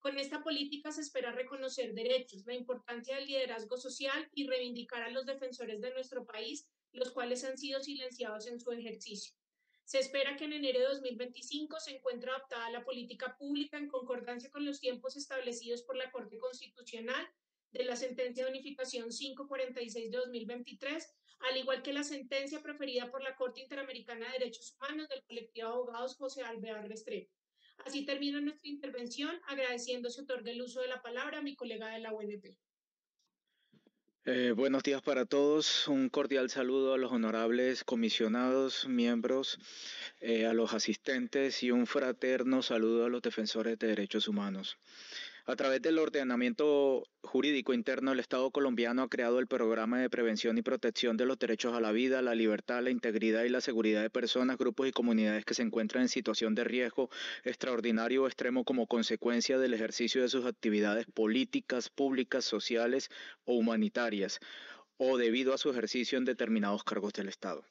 K: Con esta política se espera reconocer derechos, la importancia del liderazgo social y reivindicar a los defensores de nuestro país los cuales han sido silenciados en su ejercicio. Se espera que en enero de 2025 se encuentre adaptada la política pública en concordancia con los tiempos establecidos por la Corte Constitucional de la sentencia de unificación 546 de 2023, al igual que la sentencia preferida por la Corte Interamericana de Derechos Humanos del colectivo de abogados José Alvear Restrepo. Así termina nuestra intervención, agradeciendo se otorga el uso de la palabra a mi colega de la UNP.
L: Eh, buenos días para todos. Un cordial saludo a los honorables comisionados, miembros, eh, a los asistentes y un fraterno saludo a los defensores de derechos humanos. A través del ordenamiento jurídico interno, el Estado colombiano ha creado el programa de prevención y protección de los derechos a la vida, la libertad, la integridad y la seguridad de personas, grupos y comunidades que se encuentran en situación de riesgo extraordinario o extremo como consecuencia del ejercicio de sus actividades políticas, públicas, sociales o humanitarias, o debido a su ejercicio en determinados cargos del Estado.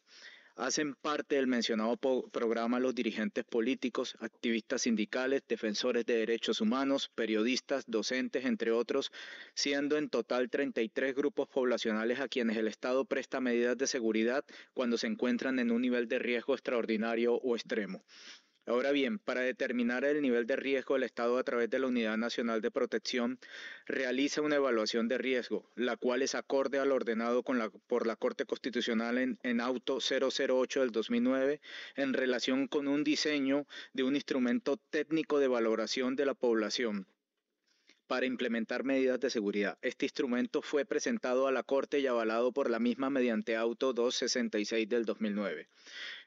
L: Hacen parte del mencionado programa los dirigentes políticos, activistas sindicales, defensores de derechos humanos, periodistas, docentes, entre otros, siendo en total 33 grupos poblacionales a quienes el Estado presta medidas de seguridad cuando se encuentran en un nivel de riesgo extraordinario o extremo. Ahora bien, para determinar el nivel de riesgo, el Estado a través de la Unidad Nacional de Protección realiza una evaluación de riesgo, la cual es acorde al ordenado por la Corte Constitucional en auto 008 del 2009 en relación con un diseño de un instrumento técnico de valoración de la población para implementar medidas de seguridad. Este instrumento fue presentado a la Corte y avalado por la misma mediante Auto 266 del 2009.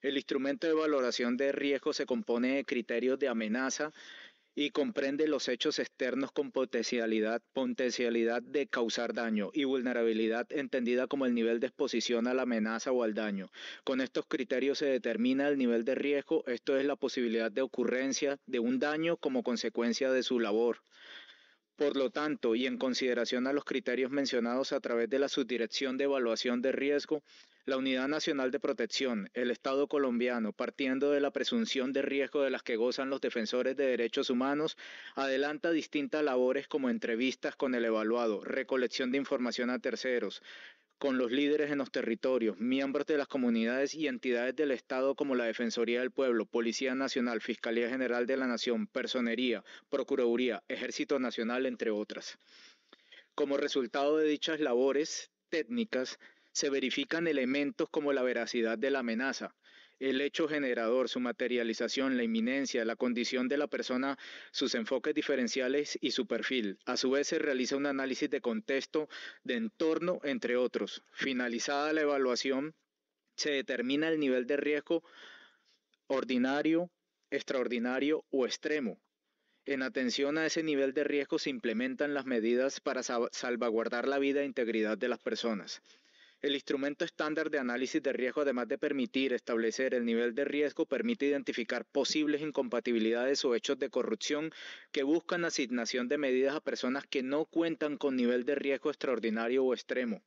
L: El instrumento de valoración de riesgo se compone de criterios de amenaza y comprende los hechos externos con potencialidad, potencialidad de causar daño y vulnerabilidad entendida como el nivel de exposición a la amenaza o al daño. Con estos criterios se determina el nivel de riesgo, esto es la posibilidad de ocurrencia de un daño como consecuencia de su labor. Por lo tanto, y en consideración a los criterios mencionados a través de la Subdirección de Evaluación de Riesgo, la Unidad Nacional de Protección, el Estado colombiano, partiendo de la presunción de riesgo de las que gozan los defensores de derechos humanos, adelanta distintas labores como entrevistas con el evaluado, recolección de información a terceros, con los líderes en los territorios, miembros de las comunidades y entidades del Estado como la Defensoría del Pueblo, Policía Nacional, Fiscalía General de la Nación, Personería, Procuraduría, Ejército Nacional, entre otras. Como resultado de dichas labores técnicas, se verifican elementos como la veracidad de la amenaza, el hecho generador, su materialización, la inminencia, la condición de la persona, sus enfoques diferenciales y su perfil. A su vez se realiza un análisis de contexto, de entorno, entre otros. Finalizada la evaluación, se determina el nivel de riesgo ordinario, extraordinario o extremo. En atención a ese nivel de riesgo se implementan las medidas para salvaguardar la vida e integridad de las personas. El instrumento estándar de análisis de riesgo, además de permitir establecer el nivel de riesgo, permite identificar posibles incompatibilidades o hechos de corrupción que buscan asignación de medidas a personas que no cuentan con nivel de riesgo extraordinario o extremo.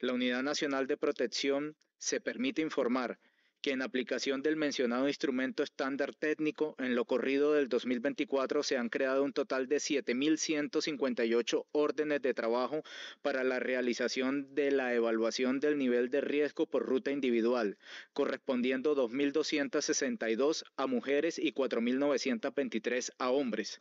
L: La Unidad Nacional de Protección se permite informar que en aplicación del mencionado instrumento estándar técnico, en lo corrido del 2024 se han creado un total de 7.158 órdenes de trabajo para la realización de la evaluación del nivel de riesgo por ruta individual, correspondiendo 2.262 a mujeres y 4.923 a hombres.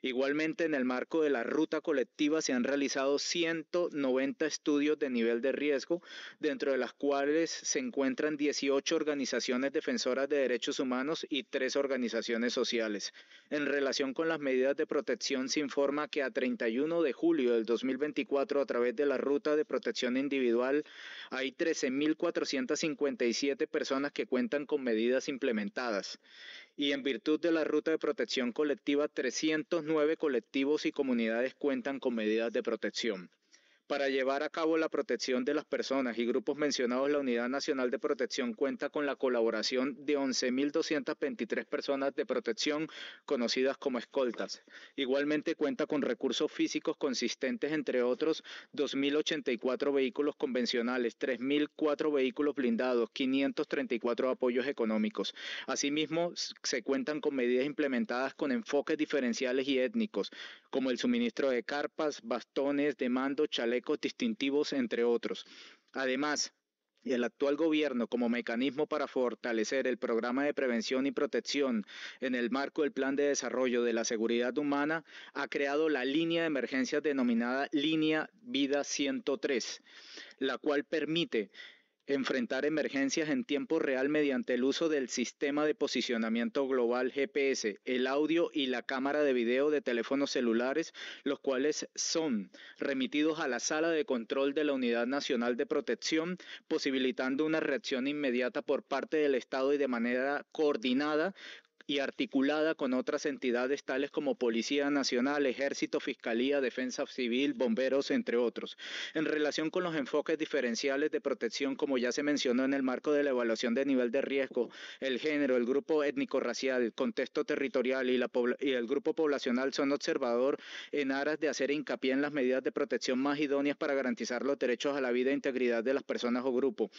L: Igualmente, en el marco de la ruta colectiva se han realizado 190 estudios de nivel de riesgo, dentro de las cuales se encuentran 18 organizaciones defensoras de derechos humanos y tres organizaciones sociales. En relación con las medidas de protección, se informa que a 31 de julio del 2024, a través de la ruta de protección individual, hay 13.457 personas que cuentan con medidas implementadas y en virtud de la Ruta de Protección Colectiva, 309 colectivos y comunidades cuentan con medidas de protección. Para llevar a cabo la protección de las personas y grupos mencionados, la Unidad Nacional de Protección cuenta con la colaboración de 11.223 personas de protección conocidas como escoltas. Igualmente cuenta con recursos físicos consistentes, entre otros, 2.084 vehículos convencionales, 3.004 vehículos blindados, 534 apoyos económicos. Asimismo, se cuentan con medidas implementadas con enfoques diferenciales y étnicos, como el suministro de carpas, bastones de mando, chalecos, distintivos, entre otros. Además, el actual gobierno como mecanismo para fortalecer el programa de prevención y protección en el marco del Plan de Desarrollo de la Seguridad Humana ha creado la línea de emergencias denominada Línea Vida 103, la cual permite enfrentar emergencias en tiempo real mediante el uso del sistema de posicionamiento global GPS, el audio y la cámara de video de teléfonos celulares, los cuales son remitidos a la sala de control de la Unidad Nacional de Protección, posibilitando una reacción inmediata por parte del Estado y de manera coordinada y articulada con otras entidades tales como Policía Nacional, Ejército, Fiscalía, Defensa Civil, Bomberos, entre otros. En relación con los enfoques diferenciales de protección, como ya se mencionó en el marco de la evaluación de nivel de riesgo, el género, el grupo étnico-racial, contexto territorial y, el grupo poblacional son observador en aras de hacer hincapié en las medidas de protección más idóneas para garantizar los derechos a la vida e integridad de las personas o grupo.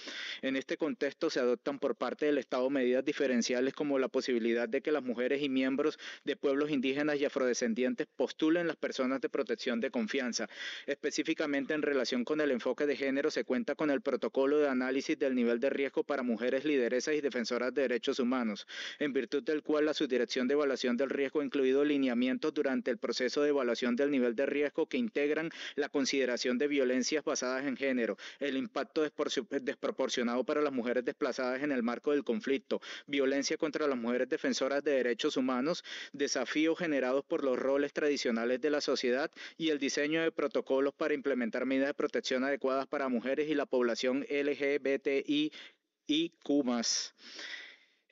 L: En este contexto se adoptan por parte del Estado medidas diferenciales como la posibilidad de que las mujeres y miembros de pueblos indígenas y afrodescendientes postulen las personas de protección de confianza. Específicamente en relación con el enfoque de género, se cuenta con el protocolo de análisis del nivel de riesgo para mujeres lideresas y defensoras de derechos humanos, en virtud del cual la subdirección de evaluación del riesgo ha incluido lineamientos durante el proceso de evaluación del nivel de riesgo que integran la consideración de violencias basadas en género, el impacto desproporcionado para las mujeres desplazadas en el marco del conflicto, violencia contra las mujeres defensoras de derechos humanos, desafíos generados por los roles tradicionales de la sociedad y el diseño de protocolos para implementar medidas de protección adecuadas para mujeres y la población LGBTI y LGBTIQ.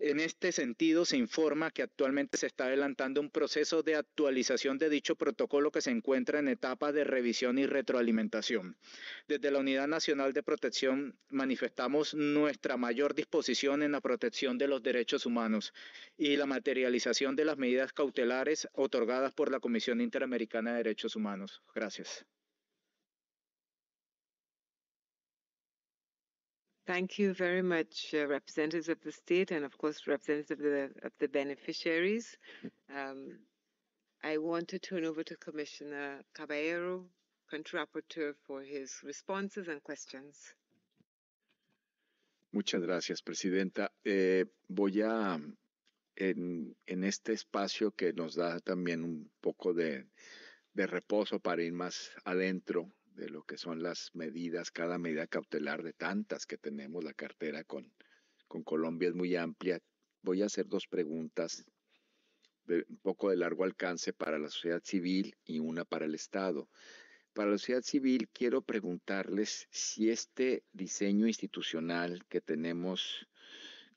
L: En este sentido, se informa que actualmente se está adelantando un proceso de actualización de dicho protocolo que se encuentra en etapa de revisión y retroalimentación. Desde la Unidad Nacional de Protección manifestamos nuestra mayor disposición en la protección de los derechos humanos y la materialización de las medidas cautelares otorgadas por la Comisión Interamericana de Derechos Humanos. Gracias.
A: thank you very much, uh, representatives of the state and, of course, representatives of the, of the beneficiaries. Um, I want to turn over to Commissioner Caballero, Country Rapporteur, for his responses and questions.
B: Muchas gracias, Presidenta. Eh, voy a, en, en, este espacio que nos da también un poco de, de reposo para ir más adentro de lo que son las medidas, cada medida cautelar de tantas que tenemos, la cartera con, con Colombia es muy amplia. Voy a hacer dos preguntas de un poco de largo alcance para la sociedad civil y una para el Estado. Para la sociedad civil quiero preguntarles si este diseño institucional que tenemos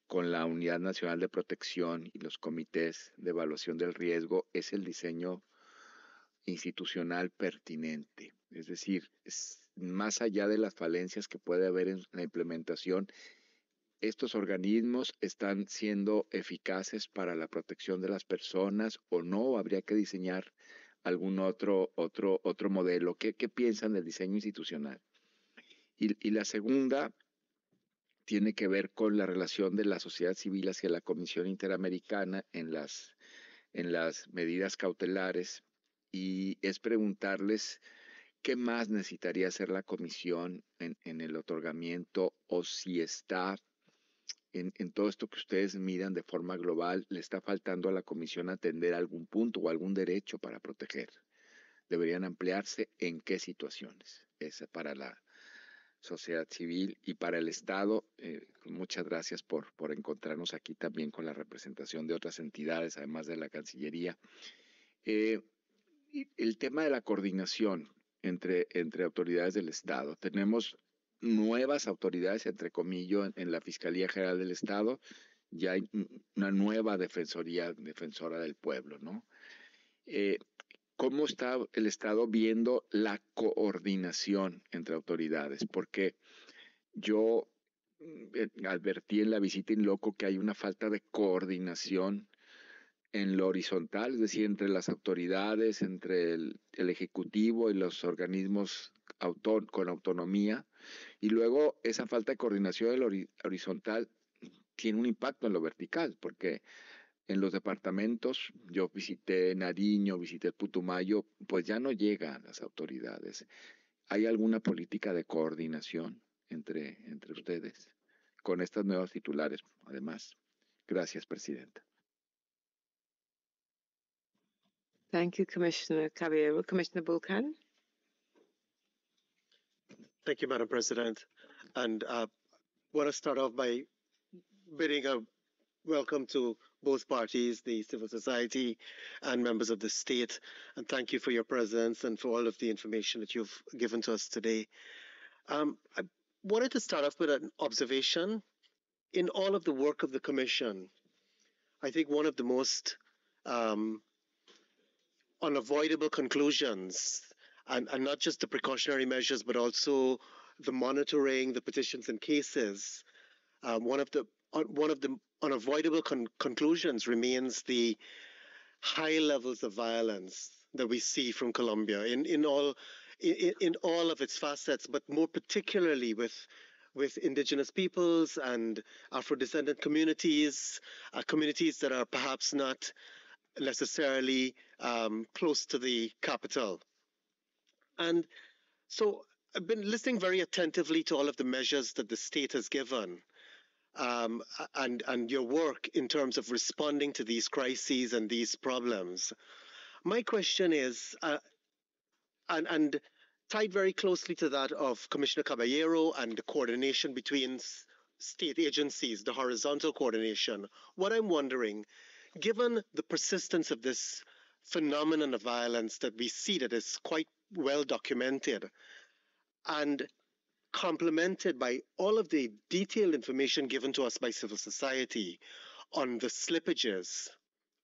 B: con la Unidad Nacional de Protección y los comités de evaluación del riesgo es el diseño institucional pertinente. Es decir, más allá de las falencias que puede haber en la implementación, estos organismos están siendo eficaces para la protección de las personas o no, habría que diseñar algún otro, otro, otro modelo. ¿Qué, qué piensan del diseño institucional? Y, y, la segunda tiene que ver con la relación de la sociedad civil hacia la Comisión Interamericana en las, en las medidas cautelares y es preguntarles ¿Qué más necesitaría hacer la comisión en, el otorgamiento o si está en, todo esto que ustedes miran de forma global, le está faltando a la comisión atender algún punto o algún derecho para proteger? ¿Deberían ampliarse en qué situaciones? Esa para la sociedad civil y para el Estado. Eh, muchas gracias por, encontrarnos aquí también con la representación de otras entidades, además de la Cancillería. Eh, el tema de la coordinación entre, autoridades del Estado. Tenemos nuevas autoridades, entre comillas, en, la Fiscalía General del Estado, ya hay una nueva defensoría, defensora del pueblo, ¿no? Eh, ¿Cómo está el Estado viendo la coordinación entre autoridades? Porque yo mm, eh, advertí en la visita en loco que hay una falta de coordinación en lo horizontal, es decir, entre las autoridades, entre el, Ejecutivo y los organismos con autonomía, y luego esa falta de coordinación del lo horizontal tiene un impacto en lo vertical, porque en los departamentos, yo visité Nariño, visité Putumayo, pues ya no llegan las autoridades. ¿Hay alguna política de coordinación entre, entre ustedes con estas nuevas titulares, además? Gracias, Presidenta.
A: Thank you, Commissioner Caballero. Commissioner Bulkan?
B: Thank you,
M: Madam President. And uh, want to start off by bidding a welcome to both parties, the civil society and members of the state. And thank you for your presence and for all of the information that you've given to us today. Um, I wanted to start off with an observation. In all of the work of the Commission, I think one of the most um, unavoidable conclusions and, and not just the precautionary measures, but also the monitoring, the petitions and cases. Um, one of the one of the unavoidable con- conclusions remains the high levels of violence that we see from Colombia in in all in, in all of its facets, but more particularly with with indigenous peoples and Afro descendant communities, uh, communities that are perhaps not necessarily um, close to the capital. And so I've been listening very attentively to all of the measures that the state has given. Um, and and your work in terms of responding to these crises and these problems. My question is, uh, and and tied very closely to that of Commissioner Caballero and the coordination between state agencies, the horizontal coordination. What I'm wondering given the persistence of this phenomenon of violence that we see that is quite well documented and complemented by all of the detailed information given to us by civil society on the slippages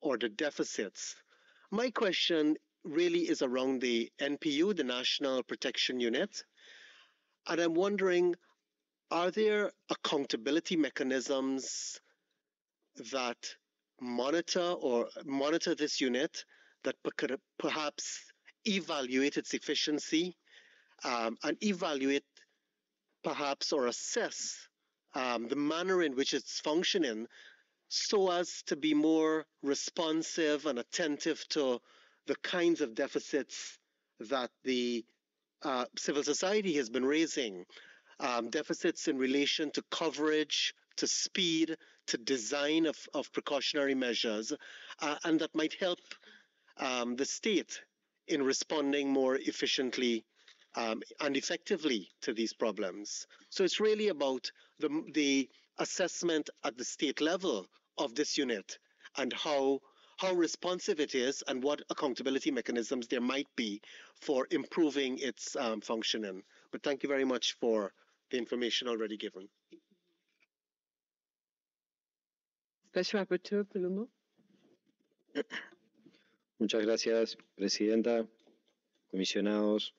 M: or the deficits. My question really is around the NPU, the National Protection Unit. And I'm wondering are there accountability mechanisms that monitor or monitor this unit that could perhaps evaluate its efficiency um, and evaluate perhaps or assess um, the manner in which it's functioning so as to be more responsive and attentive to the kinds of deficits that the uh, civil society has been raising um, deficits in relation to coverage, to speed, to design of, of precautionary measures, uh, and that might help um, the state in responding more efficiently um, and effectively to these problems. So it's really about the, the assessment at the state level of this unit and how how responsive it is and what accountability mechanisms there might be for improving its um, functioning. But thank you very much for the information already given.
N: Muchas gracias, Presidenta, comisionados,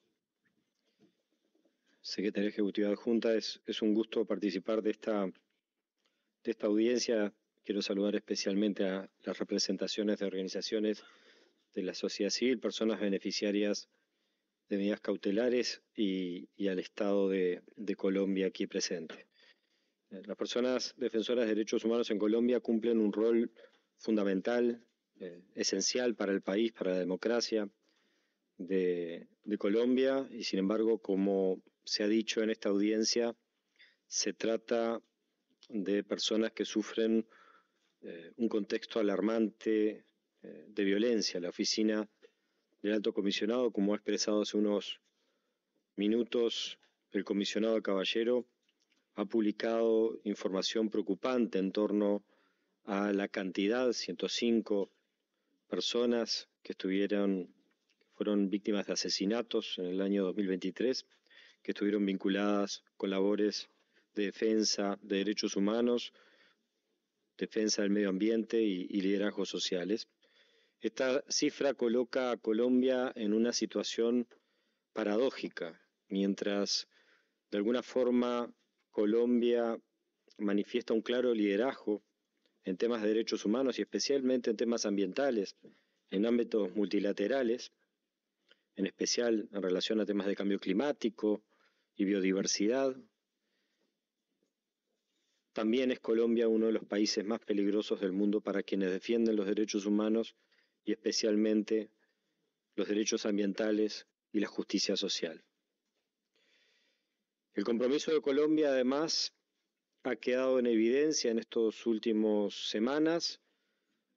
N: Secretaria Ejecutiva de Junta. es un gusto participar de esta, de esta audiencia. Quiero saludar especialmente a las representaciones de organizaciones de la sociedad civil, personas beneficiarias de medidas cautelares y, al Estado de Colombia aquí presente. Eh, las personas defensoras de derechos humanos en Colombia cumplen un rol fundamental, eh, esencial para el país, para la democracia de, Colombia y sin embargo, como se ha dicho en esta audiencia, se trata de personas que sufren eh, un contexto alarmante de violencia. La oficina del alto comisionado, como ha expresado hace unos minutos el comisionado Caballero, ha publicado información preocupante en torno a la cantidad, 105 personas que estuvieron, fueron víctimas de asesinatos en el año 2023, que estuvieron vinculadas con labores de defensa de derechos humanos, defensa del medio ambiente y liderazgos sociales. Esta cifra coloca a Colombia en una situación paradójica, mientras de alguna forma Colombia manifiesta un claro liderazgo en temas de derechos humanos y especialmente en temas ambientales, en ámbitos multilaterales, en especial en relación a temas de cambio climático y biodiversidad. También es Colombia uno de los países más peligrosos del mundo para quienes defienden los derechos humanos y especialmente los derechos ambientales y la justicia social. El compromiso de Colombia, además, ha quedado en evidencia en estas últimas semanas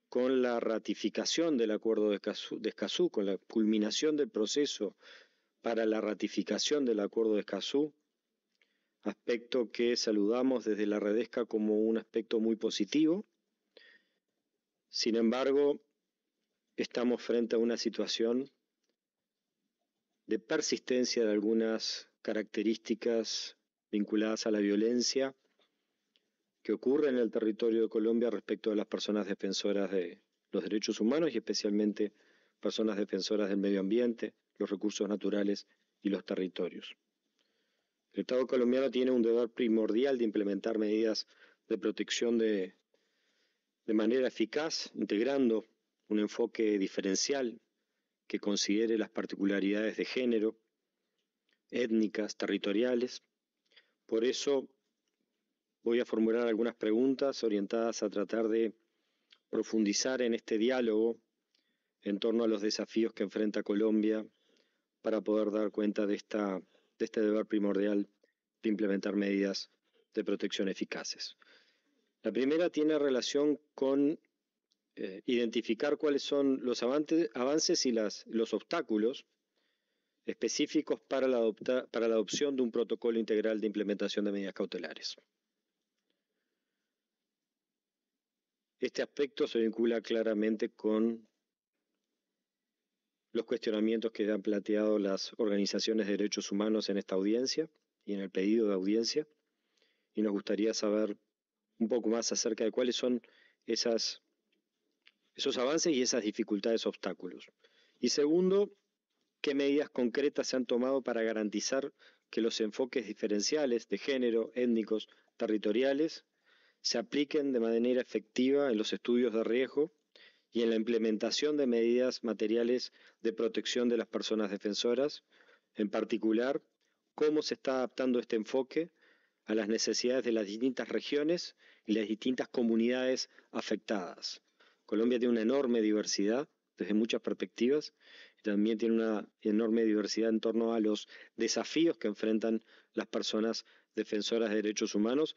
N: con la ratificación del acuerdo de Escazú, con la culminación del proceso para la ratificación del acuerdo de Escazú, aspecto que saludamos desde la Redesca como un aspecto muy positivo. Sin embargo, estamos frente a una situación de persistencia de algunas características vinculadas a la violencia que ocurre en el territorio de Colombia respecto a las personas defensoras de los derechos humanos y especialmente personas defensoras del medio ambiente, los recursos naturales y los territorios. El Estado colombiano tiene un deber primordial de implementar medidas de protección de, de manera eficaz, integrando un enfoque diferencial que considere las particularidades de género, étnicas, territoriales. Por eso voy a formular algunas preguntas orientadas a tratar de profundizar en este diálogo en torno a los desafíos que enfrenta Colombia para poder dar cuenta de, este deber primordial de implementar medidas de protección eficaces. La primera tiene relación con eh, identificar cuáles son los avances, y los obstáculos específicos para la, para la adopción de un protocolo integral de implementación de medidas cautelares. Este aspecto se vincula claramente con los cuestionamientos que han planteado las organizaciones de derechos humanos en esta audiencia y en el pedido de audiencia, y nos gustaría saber un poco más acerca de cuáles son esas, esos avances y esas dificultades, obstáculos. Y segundo, qué medidas concretas se han tomado para garantizar que los enfoques diferenciales de género, étnicos, territoriales se apliquen de manera efectiva en los estudios de riesgo y en la implementación de medidas materiales de protección de las personas defensoras, en particular, cómo se está adaptando este enfoque a las necesidades de las distintas regiones y las distintas comunidades afectadas. Colombia tiene una enorme diversidad desde muchas perspectivas también tiene una enorme diversidad en torno a los desafíos que enfrentan las personas defensoras de derechos humanos,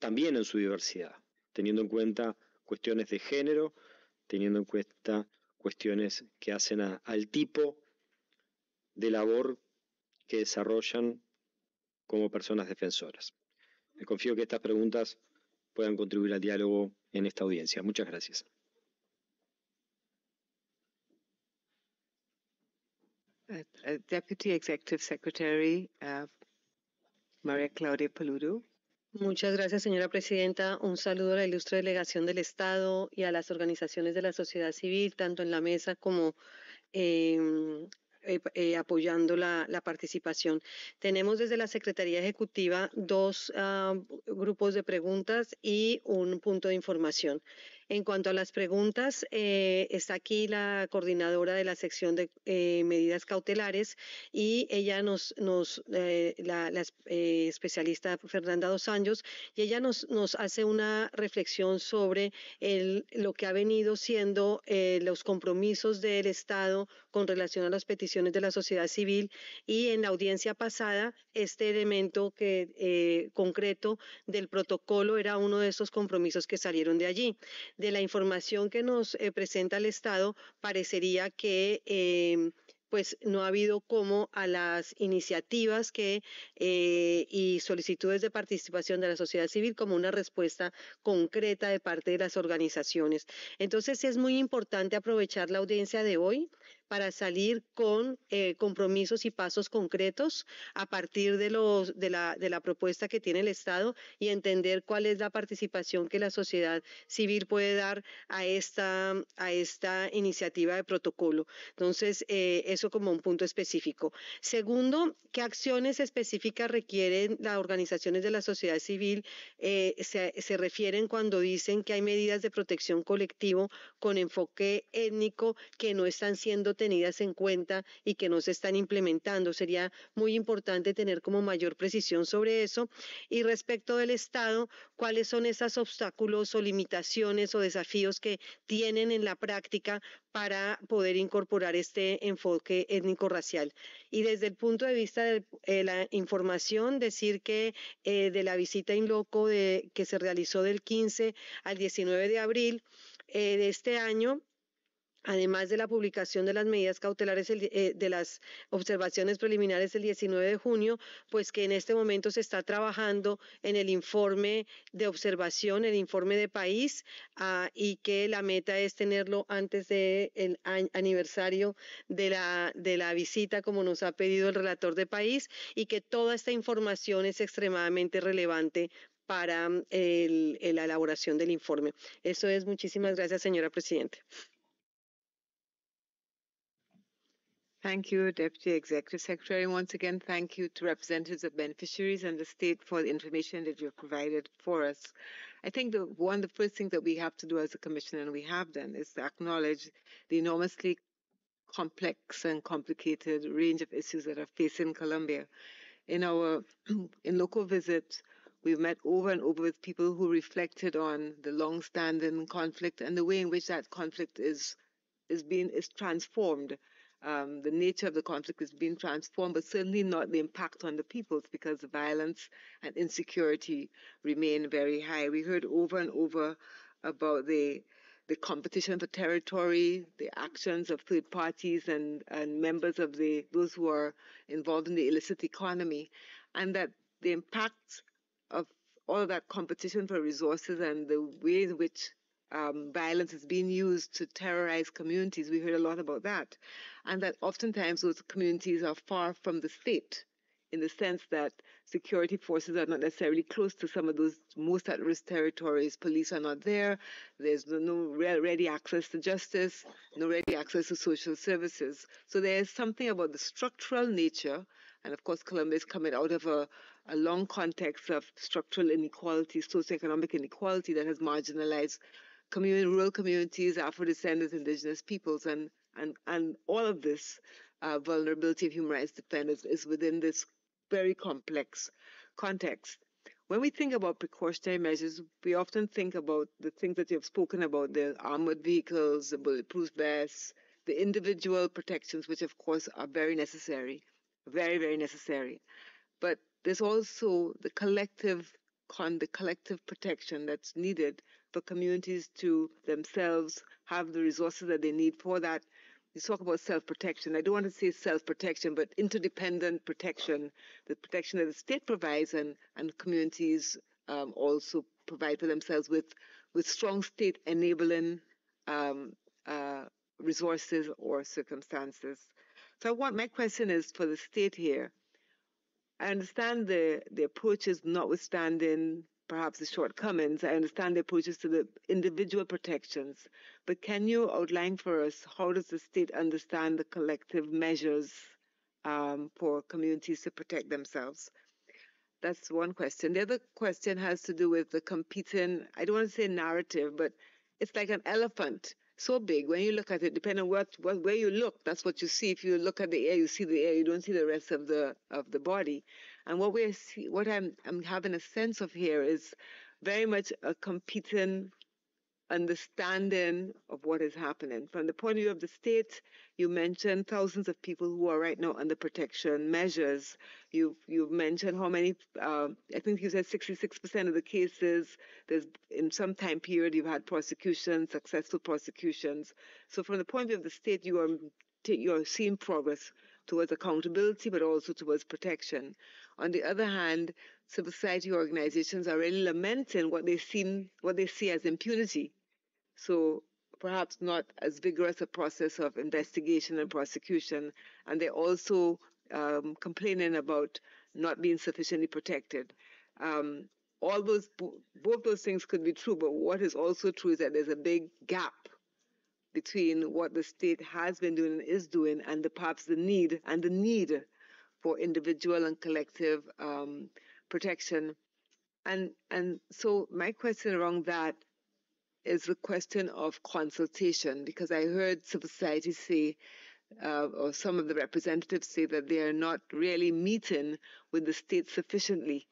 N: también en su diversidad, teniendo en cuenta cuestiones de género, teniendo en cuenta cuestiones que hacen al tipo de labor que desarrollan como personas defensoras. Me confío que estas preguntas puedan contribuir al diálogo en esta audiencia. Muchas gracias.
A: Uh, uh, Deputy Executive Secretary uh, María Claudia Paludo.
O: Muchas gracias, señora presidenta. Un saludo a la ilustre delegación del Estado y a las organizaciones de la sociedad civil, tanto en la mesa como em, eh, eh, apoyando la, participación. Tenemos desde la Secretaría Ejecutiva dos ah, grupos de preguntas y un punto de información. En cuanto a las preguntas, eh, está aquí la coordinadora de la sección de eh, medidas cautelares y ella nos, nos eh, la, especialista Fernanda Dos Anjos, y ella nos, hace una reflexión sobre lo que ha venido siendo los compromisos del Estado con relación a las peticiones de la sociedad civil y en la audiencia pasada este elemento que, concreto del protocolo era uno de esos compromisos que salieron de allí de la información que nos eh, presenta el Estado, parecería que em, pues no ha habido como a las iniciativas que eh, y solicitudes de participación de la sociedad civil como una respuesta concreta de parte de las organizaciones. Entonces es muy importante aprovechar la audiencia de hoy para salir con eh, compromisos y pasos concretos a partir de, los, de, la, propuesta que tiene el Estado y entender cuál es la participación que la sociedad civil puede dar a esta, iniciativa de protocolo. Entonces, eh, eso como un punto específico. Segundo, ¿qué acciones específicas requieren las organizaciones de la sociedad civil? Eh, se, se refieren cuando dicen que hay medidas de protección colectivo con enfoque étnico que no están siendo tenidas en cuenta y que no se están implementando. Sería muy importante tener como mayor precisión sobre eso. Y respecto del Estado, ¿cuáles son esos obstáculos o limitaciones o desafíos que tienen en la práctica para poder incorporar este enfoque étnico-racial? Y desde el punto de vista de eh, la información, decir que eh, de la visita in loco de, que se realizó del 15 al 19 de abril, eh, de este año Además de la publicación de las medidas cautelares eh, de las observaciones preliminares el 19 de junio, pues que en este momento se está trabajando en el informe de observación, el informe de país, ah, y que la meta es tenerlo antes del aniversario de la, visita, como nos ha pedido el relator de país, y que toda esta información es extremadamente relevante para mm, la elaboración del informe. Eso es.
A: Muchísimas gracias, señora Presidenta. Thank you, Deputy Executive Secretary. Once again, thank you to representatives of beneficiaries and the state for the information that you've provided for us. I think the one, the first thing that we have to do as a commission, and we have done, is to acknowledge the enormously complex and complicated range of issues that are facing Colombia. In our (clears throat) in local visit, we've met over and over with people who reflected on the long-standing conflict and the way in which that conflict is is being is transformed um, the nature of the conflict is being transformed, but certainly not the impact on the peoples because the violence and insecurity remain very high. We heard over and over about the the competition for territory, the actions of third parties and, and members of the those who are involved in the illicit economy, and that the impact of all that competition for resources and the way in which um, violence is being used to terrorize communities. We heard a lot about that. And that oftentimes those communities are far from the state in the sense that security forces are not necessarily close to some of those most at risk territories. Police are not there. There's no ready access to justice, no ready access to social services. So there's something about the structural nature. And of course, Colombia is coming out of a, a long context of structural inequality, socioeconomic inequality that has marginalized community, rural communities, Afro descendants, indigenous peoples, and and and all of this uh, vulnerability of human rights defenders is within this very complex context. When we think about precautionary measures, we often think about the things that you have spoken about: the armored vehicles, the bulletproof vests, the individual protections, which of course are very necessary, very very necessary. But there's also the collective con the collective protection that's needed for communities to themselves have the resources that they need for that. You talk about self-protection. I don't want to say self-protection, but interdependent protection, the protection that the state provides and, and communities um, also provide for themselves with, with strong state enabling um, uh, resources or circumstances. So I want my question is for the state here. I understand the, the approach is notwithstanding perhaps the shortcomings. I understand the approaches to the individual protections, but can you outline for us how does the state understand the collective measures um, for communities to protect themselves? That's one question. The other question has to do with the competing, I don't want to say narrative, but it's like an elephant. So big when you look at it, depending on what, what where you look, that's what you see. If you look at the air, you see the air, you don't see the rest of the of the body. And what we're see, what I'm I'm having a sense of here is very much a competing understanding of what is happening. From the point of view of the state, you mentioned thousands of people who are right now under protection measures. You've, you've mentioned how many, uh, I think you said 66% of the cases, there's in some time period you've had prosecutions, successful prosecutions. So from the point of view of the state, you are, you're seeing progress towards accountability, but also towards protection. On the other hand, civil society organizations are really lamenting what they seem, what they see as impunity. So perhaps not as vigorous a process of investigation and prosecution, and they're also um, complaining about not being sufficiently protected. Um, all those both those things could be true, but what is also true is that there's a big gap between what the state has been doing and is doing and the perhaps the need and the need for individual and collective um, protection. And and so my question around that is the question of consultation because I heard civil society say uh, or some of the representatives say that they are not really meeting with the state sufficiently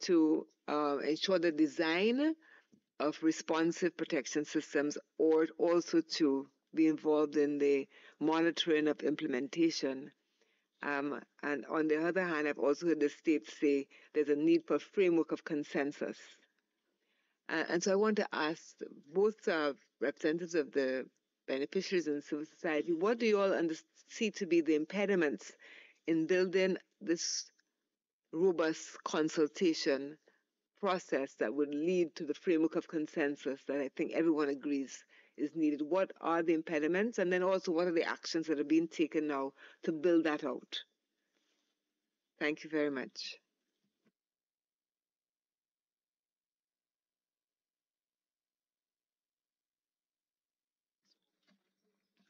A: to uh, ensure the design of responsive protection systems or also to be involved in the monitoring of implementation. Um, and on the other hand, I've also heard the states say there's a need for a framework of consensus. Uh, and so I want to ask both uh, representatives of the beneficiaries and civil society, what do you all under- see to be the impediments in building this robust consultation process that would lead to the framework of consensus that I think everyone agrees is needed. What are the impediments? And then also, what are the actions that are being taken now to build that out? Thank you very much.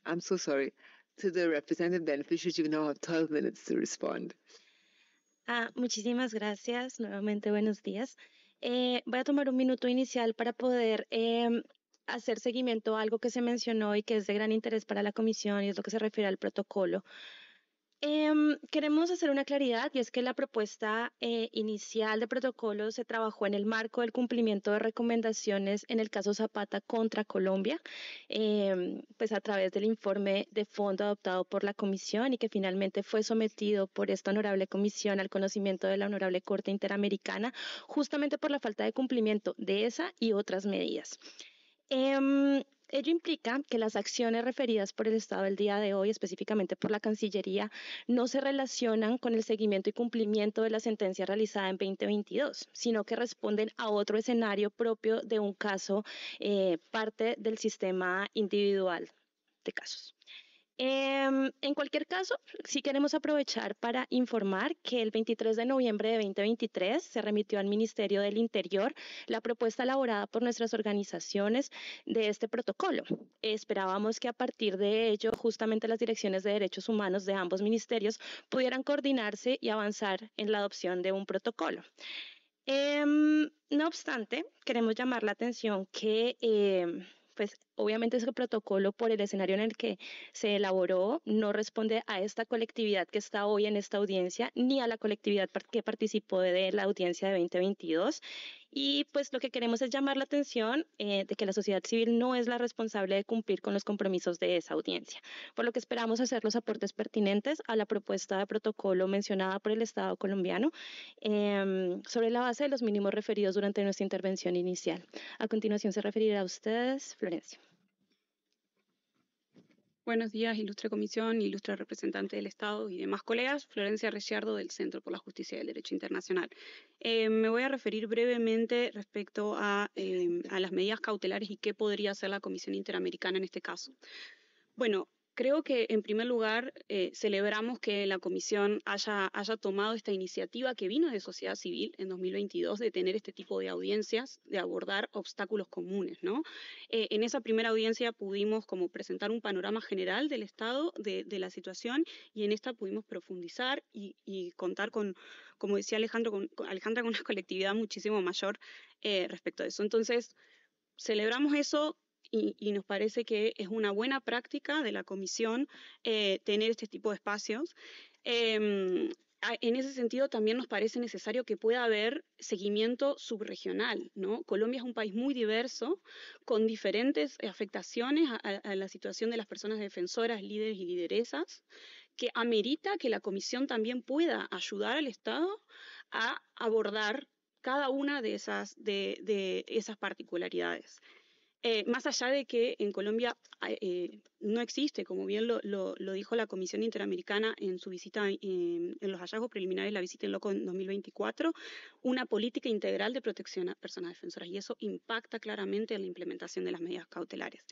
A: I'm so sorry. To the representative beneficiaries, you now have 12 minutes to respond.
H: Ah, muchísimas gracias. Nuevamente, buenos días. Eh, voy a tomar un minuto inicial para poder em, hacer seguimiento a algo que se mencionó y que es de gran interés para la comisión y es lo que se refiere al protocolo Em, queremos hacer una claridad y es que la propuesta eh, inicial de protocolo se trabajó en el marco del cumplimiento de recomendaciones en el caso Zapata contra Colombia, em, pues a través del informe de fondo adoptado por la comisión y que finalmente fue sometido por esta honorable comisión al conocimiento de la honorable Corte Interamericana, justamente por la falta de cumplimiento de esa y otras medidas.
L: Em,
H: Ello implica que las acciones referidas por el Estado el día de hoy, específicamente por la Cancillería, no se relacionan con el seguimiento y cumplimiento de la sentencia realizada en 2022, sino que responden a otro escenario propio de un caso, eh, parte del sistema individual de casos. Em, en cualquier caso, sí queremos aprovechar para informar que el 23 de noviembre de 2023 se remitió al Ministerio del Interior la propuesta elaborada por nuestras organizaciones de este protocolo. Esperábamos que a partir de ello, justamente las direcciones de derechos humanos de ambos ministerios pudieran coordinarse y avanzar en la adopción de un protocolo. Em, no obstante, queremos llamar la atención que... Em, pues obviamente ese protocolo por el escenario en el que se elaboró no responde a esta colectividad que está hoy en esta audiencia ni a la colectividad que participó de la audiencia de 2022 y pues lo que queremos es llamar la atención eh, de que la sociedad civil no es la responsable de cumplir con los compromisos de esa audiencia, por lo que esperamos hacer los aportes pertinentes a la propuesta de protocolo mencionada por el Estado colombiano em, sobre la base de los mínimos referidos durante nuestra intervención inicial. A continuación se referirá a ustedes, Florencio.
P: Buenos días, ilustre comisión, ilustre representante del Estado y demás colegas. Florencia Reciardo del Centro por la Justicia y el Derecho Internacional. Eh, me voy a referir brevemente respecto a, eh, a las medidas cautelares y qué podría hacer la Comisión Interamericana en este caso. Bueno, Creo que en primer lugar eh, celebramos que la Comisión haya, haya tomado esta iniciativa que vino de sociedad civil en 2022 de tener este tipo de audiencias, de abordar obstáculos comunes. ¿no? Eh, en esa primera audiencia pudimos como presentar un panorama general del estado de, la situación y en esta pudimos profundizar y, contar con, como decía Alejandro, con, Alejandra, con una (laughs) colectividad muchísimo mayor eh, respecto a eso. Entonces, celebramos eso, y, nos parece que es una buena práctica de la comisión eh, tener este tipo de espacios. Em, en ese sentido, también nos parece necesario que pueda haber seguimiento subregional. Colombia es un país muy diverso, con diferentes afectaciones a, la situación de las personas defensoras, líderes y lideresas, que amerita que la Comisión también pueda ayudar al Estado a abordar cada una de esas, de esas particularidades. Eh, más allá de que en Colombia ah, eh, no existe, como bien lo, dijo la Comisión Interamericana en su visita, eh, en los hallazgos preliminares, la visita en Loco en 2024, una política integral de protección a personas defensoras y eso impacta claramente en la implementación de las medidas cautelares.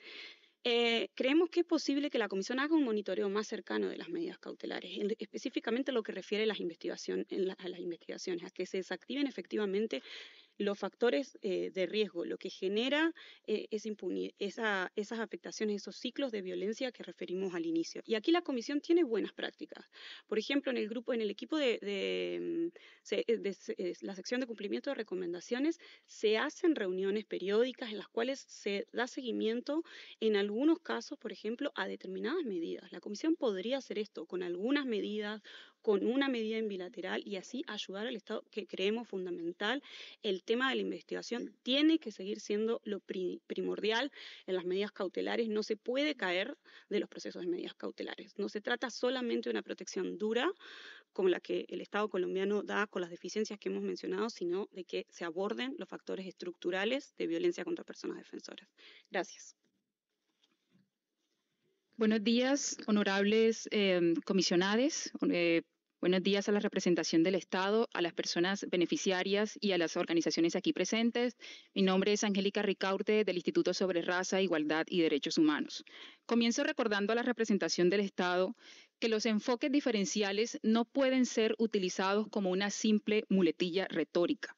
P: creemos que es posible que la Comisión haga un monitoreo más cercano de las medidas cautelares, específicamente lo que refiere a las investigaciones, a que se desactiven efectivamente los factores eh, de riesgo, lo que genera eh, es esas afectaciones, esos ciclos de violencia que referimos al inicio. Y aquí la comisión tiene buenas prácticas. Por ejemplo, en el grupo, en el equipo de, de mm, eh, la sección de cumplimiento de recomendaciones, se hacen reuniones periódicas en las cuales se da seguimiento, en algunos casos, por ejemplo, a determinadas medidas. La comisión podría hacer esto con algunas medidas, con una medida en bilateral y así ayudar al Estado, que creemos fundamental. El tema de la investigación tiene que seguir siendo lo primordial en las medidas cautelares. No se puede caer de los procesos de medidas cautelares. No se trata solamente de una protección dura como la que el Estado colombiano da con las deficiencias que hemos mencionado, sino de que se aborden los factores estructurales de violencia contra personas defensoras. Gracias.
Q: Buenos días, honorables eh, comisionades, eh, Buenos días a la representación del Estado, a las personas beneficiarias y a las organizaciones aquí presentes. Mi nombre es Angélica Ricaurte del Instituto sobre Raza, Igualdad y Derechos Humanos. Comienzo recordando a la representación del Estado que los enfoques diferenciales no pueden ser utilizados como una simple muletilla retórica.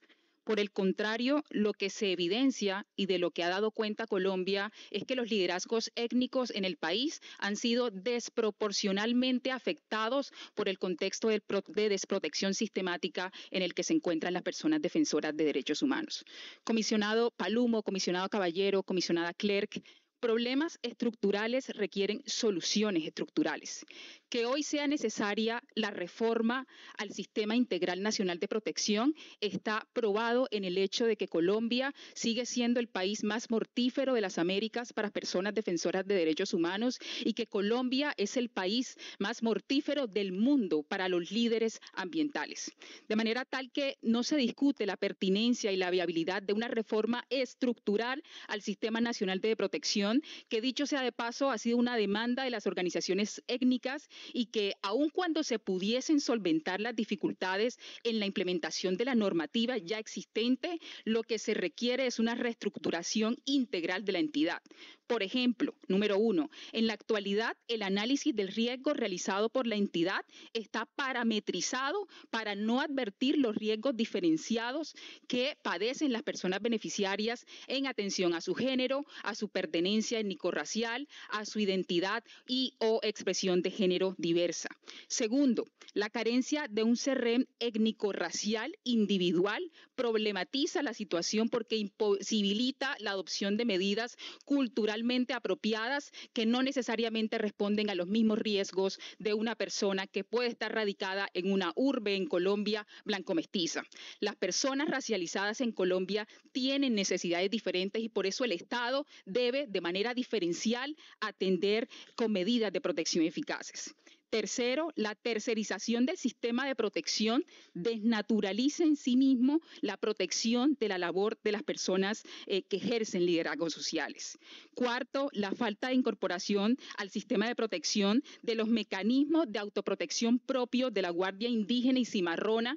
Q: Por el contrario, lo que se evidencia y de lo que ha dado cuenta Colombia es que los liderazgos étnicos en el país han sido desproporcionalmente afectados por el contexto de, desprotección sistemática en el que se encuentran las personas defensoras de derechos humanos. Comisionado Palumo, comisionado Caballero, comisionada Clerk. Problemas estructurales requieren soluciones estructurales. Que hoy sea necesaria la reforma al Sistema Integral Nacional de Protección está probado en el hecho de que Colombia sigue siendo el país más mortífero de las Américas para personas defensoras de derechos humanos y que Colombia es el país más mortífero del mundo para los líderes ambientales. De manera tal que no se discute la pertinencia y la viabilidad de una reforma estructural al Sistema Nacional de Protección que dicho sea de paso, ha sido una demanda de las organizaciones étnicas y que aun cuando se pudiesen solventar las dificultades en la implementación de la normativa ya existente, lo que se requiere es una reestructuración integral de la entidad. Por ejemplo, número uno, en la actualidad el análisis del riesgo realizado por la entidad está parametrizado para no advertir los riesgos diferenciados que padecen las personas beneficiarias en atención a su género, a su pertenencia étnico-racial, a su identidad y o expresión de género diversa. Segundo, la carencia de un CRM étnico-racial individual problematiza la situación porque imposibilita la adopción de medidas culturalmente apropiadas que no necesariamente responden a los mismos riesgos de una persona que puede estar radicada en una urbe en Colombia blanco-mestiza. Las personas racializadas en Colombia tienen necesidades diferentes y por eso el Estado debe de manera diferencial atender con medidas de protección eficaces. Tercero, la tercerización del sistema de protección desnaturaliza en sí mismo la protección de la labor de las personas eh, que ejercen liderazgos sociales. Cuarto, la falta de incorporación al sistema de protección de los mecanismos de autoprotección propios de la Guardia Indígena y Cimarrona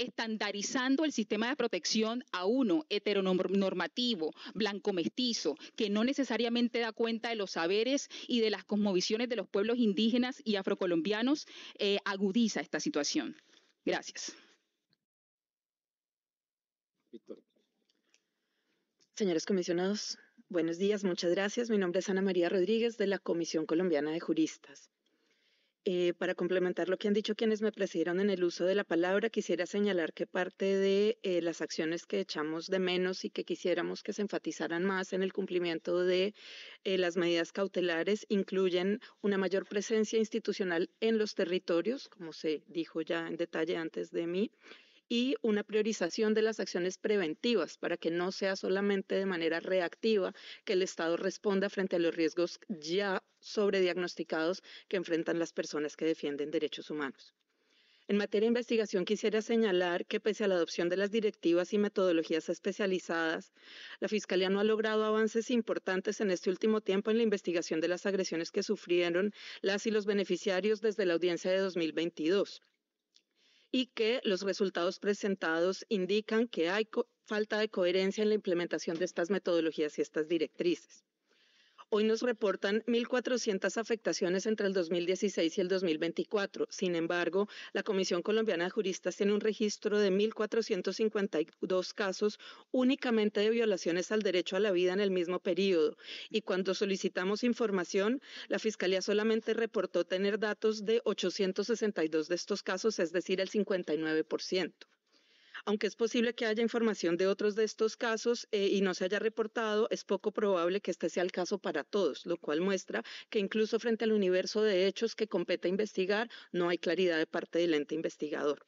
Q: estandarizando el sistema de protección a uno heteronormativo, blanco mestizo, que no necesariamente da cuenta de los saberes y de las cosmovisiones de los pueblos indígenas y afrocolombianos, eh, agudiza esta situación. Gracias.
R: Señores comisionados, buenos días, muchas gracias. Mi nombre es Ana María Rodríguez de la Comisión Colombiana de Juristas. Eh, para complementar lo que han dicho quienes me precedieron en el uso de la palabra, quisiera señalar que parte de eh, las acciones que echamos de menos y que quisiéramos que se enfatizaran más en el cumplimiento de eh, las medidas cautelares incluyen una mayor presencia institucional en los territorios, como se dijo ya en detalle antes de mí, y una priorización de las acciones preventivas para que no sea solamente de manera reactiva que el Estado responda frente a los riesgos ya sobrediagnosticados que enfrentan las personas que defienden derechos humanos. En materia de investigación quisiera señalar que pese a la adopción de las directivas y metodologías especializadas, la Fiscalía no ha logrado avances importantes en este último tiempo en la investigación de las agresiones que sufrieron las y los beneficiarios desde la audiencia de 2022 y que los resultados presentados indican que hay falta de coherencia en la implementación de estas metodologías y estas directrices. Hoy nos reportan 1.400 afectaciones entre el 2016 y el 2024. Sin embargo, la Comisión Colombiana de Juristas tiene un registro de 1.452 casos únicamente de violaciones al derecho a la vida en el mismo periodo. Y cuando solicitamos información, la Fiscalía solamente reportó tener datos de 862 de estos casos, es decir, el 59%. Aunque es posible que haya información de otros de estos casos eh, y no se haya reportado, es poco probable que este sea el caso para todos, lo cual muestra que incluso frente al universo de hechos que compete investigar, no hay claridad de parte del ente investigador.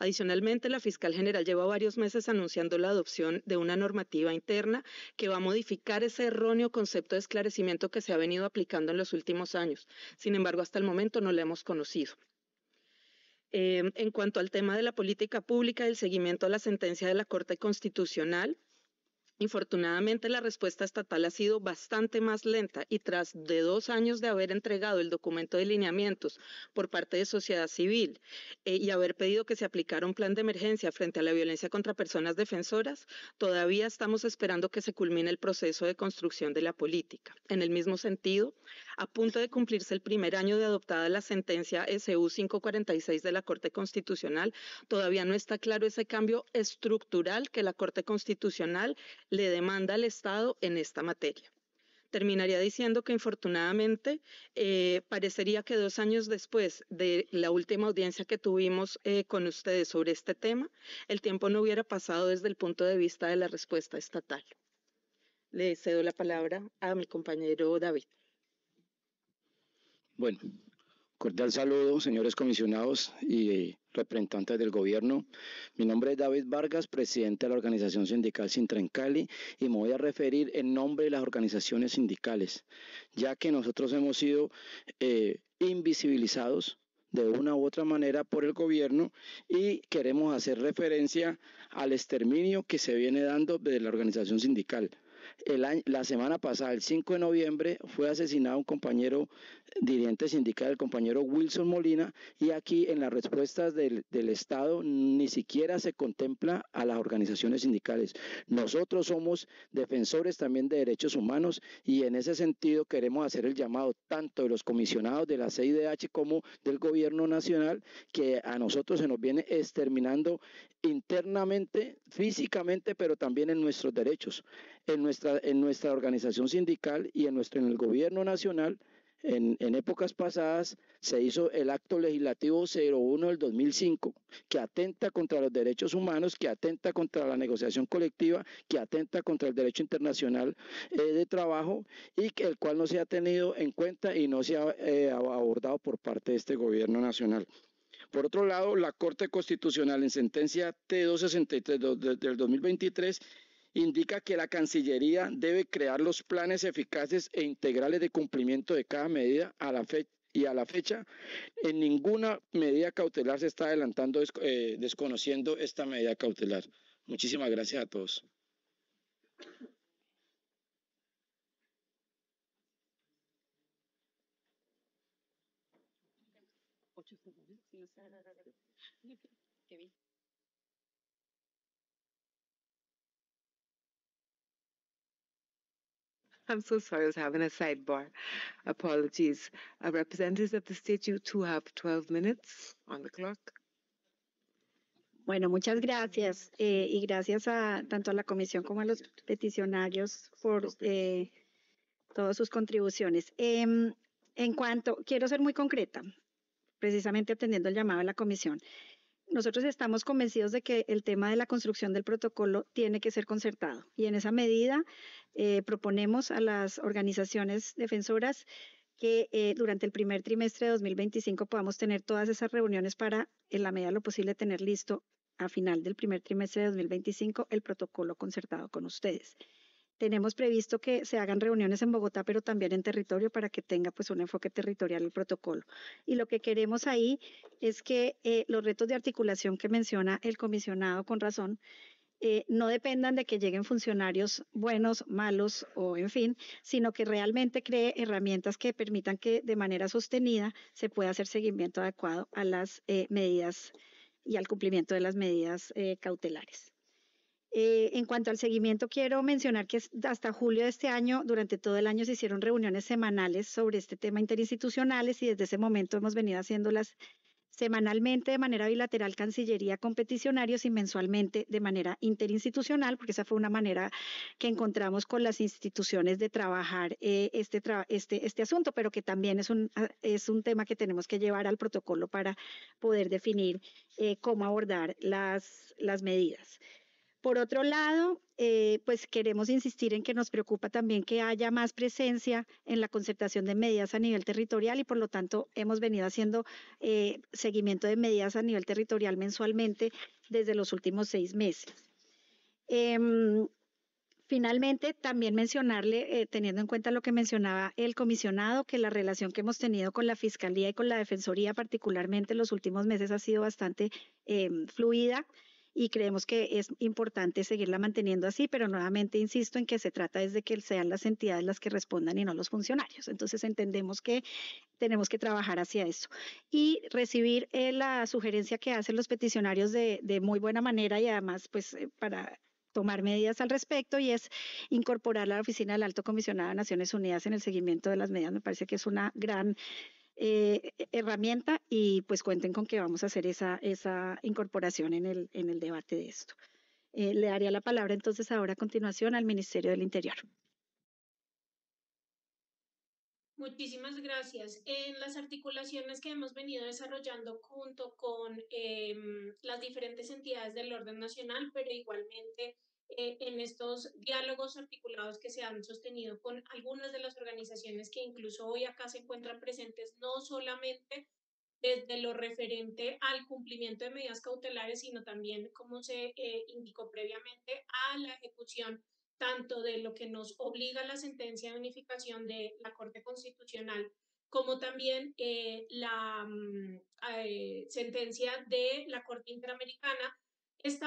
R: Adicionalmente, la fiscal general lleva varios meses anunciando la adopción de una normativa interna que va a modificar ese erróneo concepto de esclarecimiento que se ha venido aplicando en los últimos años. Sin embargo, hasta el momento no lo hemos conocido. Em, en cuanto al tema de la política pública, y el seguimiento a la sentencia de la Corte Constitucional, Infortunadamente, la respuesta estatal ha sido bastante más lenta y tras de dos años de haber entregado el documento de lineamientos por parte de sociedad civil eh, y haber pedido que se aplicara un plan de emergencia frente a la violencia contra personas defensoras, todavía estamos esperando que se culmine el proceso de construcción de la política. En el mismo sentido, a punto de cumplirse el primer año de adoptada la sentencia SU 546 de la Corte Constitucional, todavía no está claro ese cambio estructural que la Corte Constitucional le demanda al Estado en esta materia. Terminaría diciendo que infortunadamente eh, parecería que dos años después de la última audiencia que tuvimos eh, con ustedes sobre este tema, el tiempo no hubiera pasado desde el punto de vista de la respuesta estatal. Le cedo la palabra a mi compañero David.
S: Bueno, Cordial saludo, señores comisionados y eh, representantes del gobierno. Mi nombre es David Vargas, presidente de la organización sindical Sintra en Cali, y me voy a referir en nombre de las organizaciones sindicales, ya que nosotros hemos sido eh, invisibilizados de una u otra manera por el gobierno y queremos hacer referencia al exterminio que se viene dando desde la organización sindical. la semana pasada, el 5 de noviembre, fue asesinado un compañero dirigente sindical, el compañero Wilson Molina, y aquí en las respuestas del, Estado ni siquiera se contempla a las organizaciones sindicales. Nosotros somos defensores también de derechos humanos y en ese sentido queremos hacer el llamado tanto de los comisionados de la CIDH como del gobierno nacional, que a nosotros se nos viene exterminando internamente, físicamente, pero también en nuestros derechos, en nuestra, organización sindical y en, nuestro, en el gobierno nacional en, épocas pasadas se hizo el acto legislativo 01 del 2005, que atenta contra los derechos humanos, que atenta contra la negociación colectiva, que atenta contra el derecho internacional eh, de trabajo y que, el cual no se ha tenido en cuenta y no se ha eh, abordado por parte de este gobierno nacional. Por otro lado, la Corte Constitucional en sentencia T263 del 2023 indica que la Cancillería debe crear los planes eficaces e integrales de cumplimiento de cada medida a la y a la fecha en ninguna medida cautelar se está adelantando eh, desconociendo esta medida cautelar. Muchísimas gracias a todos.
I: Bueno, muchas gracias eh, y gracias a tanto a la comisión como a los peticionarios por eh, todas sus contribuciones. Em, en cuanto, quiero ser muy concreta, precisamente atendiendo el llamado de la comisión nosotros estamos convencidos de que el tema de la construcción del protocolo tiene que ser concertado y en esa medida eh, proponemos a las organizaciones defensoras que eh, durante el primer trimestre de 2025 podamos tener todas esas reuniones para, en la medida de lo posible, tener listo a final del primer trimestre de 2025 el protocolo concertado con ustedes. Tenemos previsto que se hagan reuniones en Bogotá, pero también en territorio para que tenga pues un enfoque territorial el protocolo. Y lo que queremos ahí es que eh, los retos de articulación que menciona el comisionado con razón, eh, no dependan de que lleguen funcionarios buenos, malos o en fin, sino que realmente cree herramientas que permitan que de manera sostenida se pueda hacer seguimiento adecuado a las eh, medidas y al cumplimiento de las medidas cautelares. Eh, en cuanto al seguimiento, quiero mencionar que hasta julio de este año, durante todo el año, se hicieron reuniones semanales sobre este tema interinstitucionales y desde ese momento hemos venido haciéndolas semanalmente de manera bilateral Cancillería con peticionarios y mensualmente de manera interinstitucional, porque esa fue una manera que encontramos con las instituciones de trabajar eh, este, este, este, asunto, pero que también ah, es un, tema que tenemos que llevar al protocolo para poder definir eh, cómo abordar las medidas. Por otro lado, eh, pues queremos insistir en que nos preocupa también que haya más presencia en la concertación de medidas a nivel territorial y por lo tanto hemos venido haciendo eh, seguimiento de medidas a nivel territorial mensualmente desde los últimos seis meses. Em, finalmente, también mencionarle, eh, teniendo en cuenta lo que mencionaba el comisionado, que la relación que hemos tenido con la Fiscalía y con la Defensoría particularmente en los últimos meses ha sido bastante em, fluida y creemos que es importante seguirla manteniendo así, pero nuevamente insisto en que se trata desde que sean las entidades las que respondan y no los funcionarios. Entonces entendemos que tenemos que trabajar hacia eso. Y recibir eh, la sugerencia que hacen los peticionarios de, de muy buena manera y además pues eh, para tomar medidas al respecto y es incorporar la oficina del Alto Comisionado de Naciones Unidas en el seguimiento de las medidas. Me parece que es una gran eh, e-, herramienta y pues cuenten con que vamos a hacer esa, esa incorporación en el, en el debate de esto. Eh, le daría la palabra entonces ahora a continuación al Ministerio del Interior.
K: Muchísimas gracias. En las articulaciones que hemos venido desarrollando junto con em, las diferentes entidades del orden nacional, pero igualmente eh, en estos diálogos articulados que se han sostenido con algunas de las organizaciones que incluso hoy acá se encuentran presentes, no solamente desde lo referente al cumplimiento de medidas cautelares, sino también, como se eh, indicó previamente, a la ejecución tanto de lo que nos obliga la sentencia de unificación de la Corte Constitucional, como también eh, la mm, sentencia de la Corte Interamericana este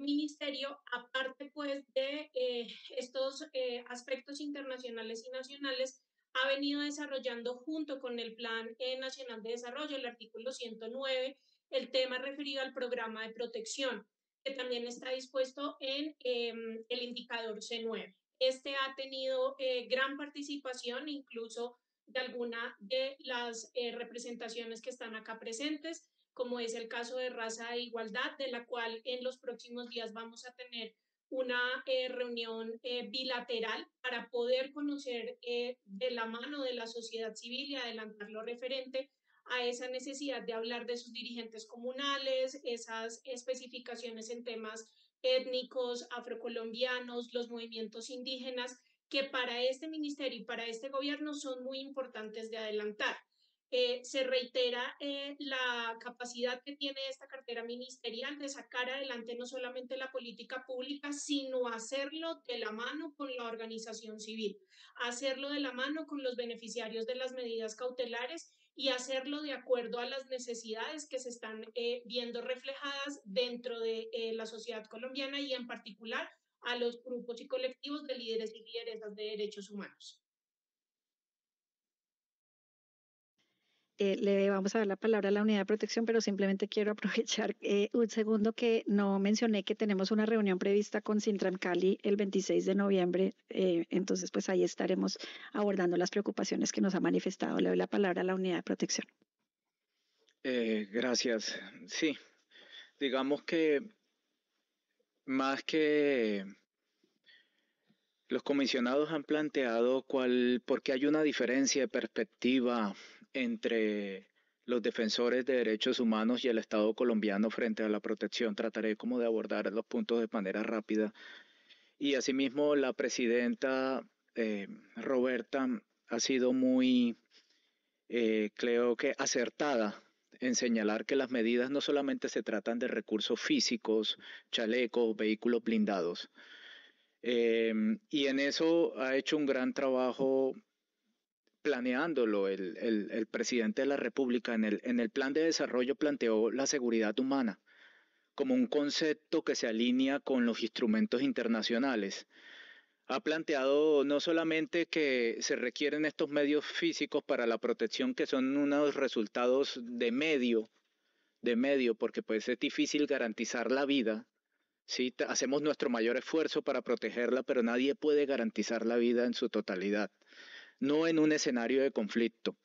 K: ministerio, aparte pues de eh, estos eh, aspectos internacionales y nacionales, ha venido desarrollando junto con el Plan Nacional de Desarrollo, el artículo 109, el tema referido al programa de protección, que también está dispuesto en em, el indicador C9. Este ha tenido gran participación, incluso de alguna de las representaciones que están acá presentes como es el caso de raza e igualdad, de la cual en los próximos días vamos a tener una eh, reunión eh, bilateral para poder conocer eh, de la mano de la sociedad civil y adelantar lo referente a esa necesidad de hablar de sus dirigentes comunales, esas especificaciones en temas étnicos, afrocolombianos, los movimientos indígenas, que para este ministerio y para este gobierno son muy importantes de adelantar. Eh, se reitera eh, la capacidad que tiene esta cartera ministerial de sacar adelante no solamente la política pública, sino hacerlo de la mano con la organización civil, hacerlo de la mano con los beneficiarios de las medidas cautelares y hacerlo de acuerdo a las necesidades que se están eh, viendo reflejadas dentro de la sociedad colombiana y en particular a los grupos y colectivos de líderes y lideresas de derechos humanos.
I: Eh, le vamos a dar la palabra a la unidad de protección, pero simplemente quiero (laughs) aprovechar eh, un segundo que no mencioné que tenemos una reunión prevista con Sintram Cali el 26 de noviembre. Eh, entonces, pues ahí estaremos abordando las preocupaciones que nos ha manifestado. Le doy la palabra a la unidad de protección.
L: gracias. Sí, digamos que más que los comisionados han planteado cuál, porque hay una diferencia de perspectiva entre los defensores de derechos humanos y el Estado colombiano frente a la protección. Trataré como de abordar los puntos de manera rápida. Y asimismo, la presidenta eh, Roberta ha sido muy, eh, creo que, acertada en señalar que las medidas no solamente se tratan de recursos físicos, chalecos, vehículos blindados. Eh, y en eso ha hecho un gran trabajo planeándolo el, presidente de la República en el, plan de desarrollo planteó la seguridad humana como un concepto que se alinea con los instrumentos internacionales. Ha planteado no solamente que se requieren estos medios físicos para la protección, que son unos resultados de medio, de medio, porque puede ser difícil garantizar la vida. si Hacemos nuestro mayor esfuerzo para protegerla, pero nadie puede garantizar la vida en su totalidad no en un escenario de conflicto.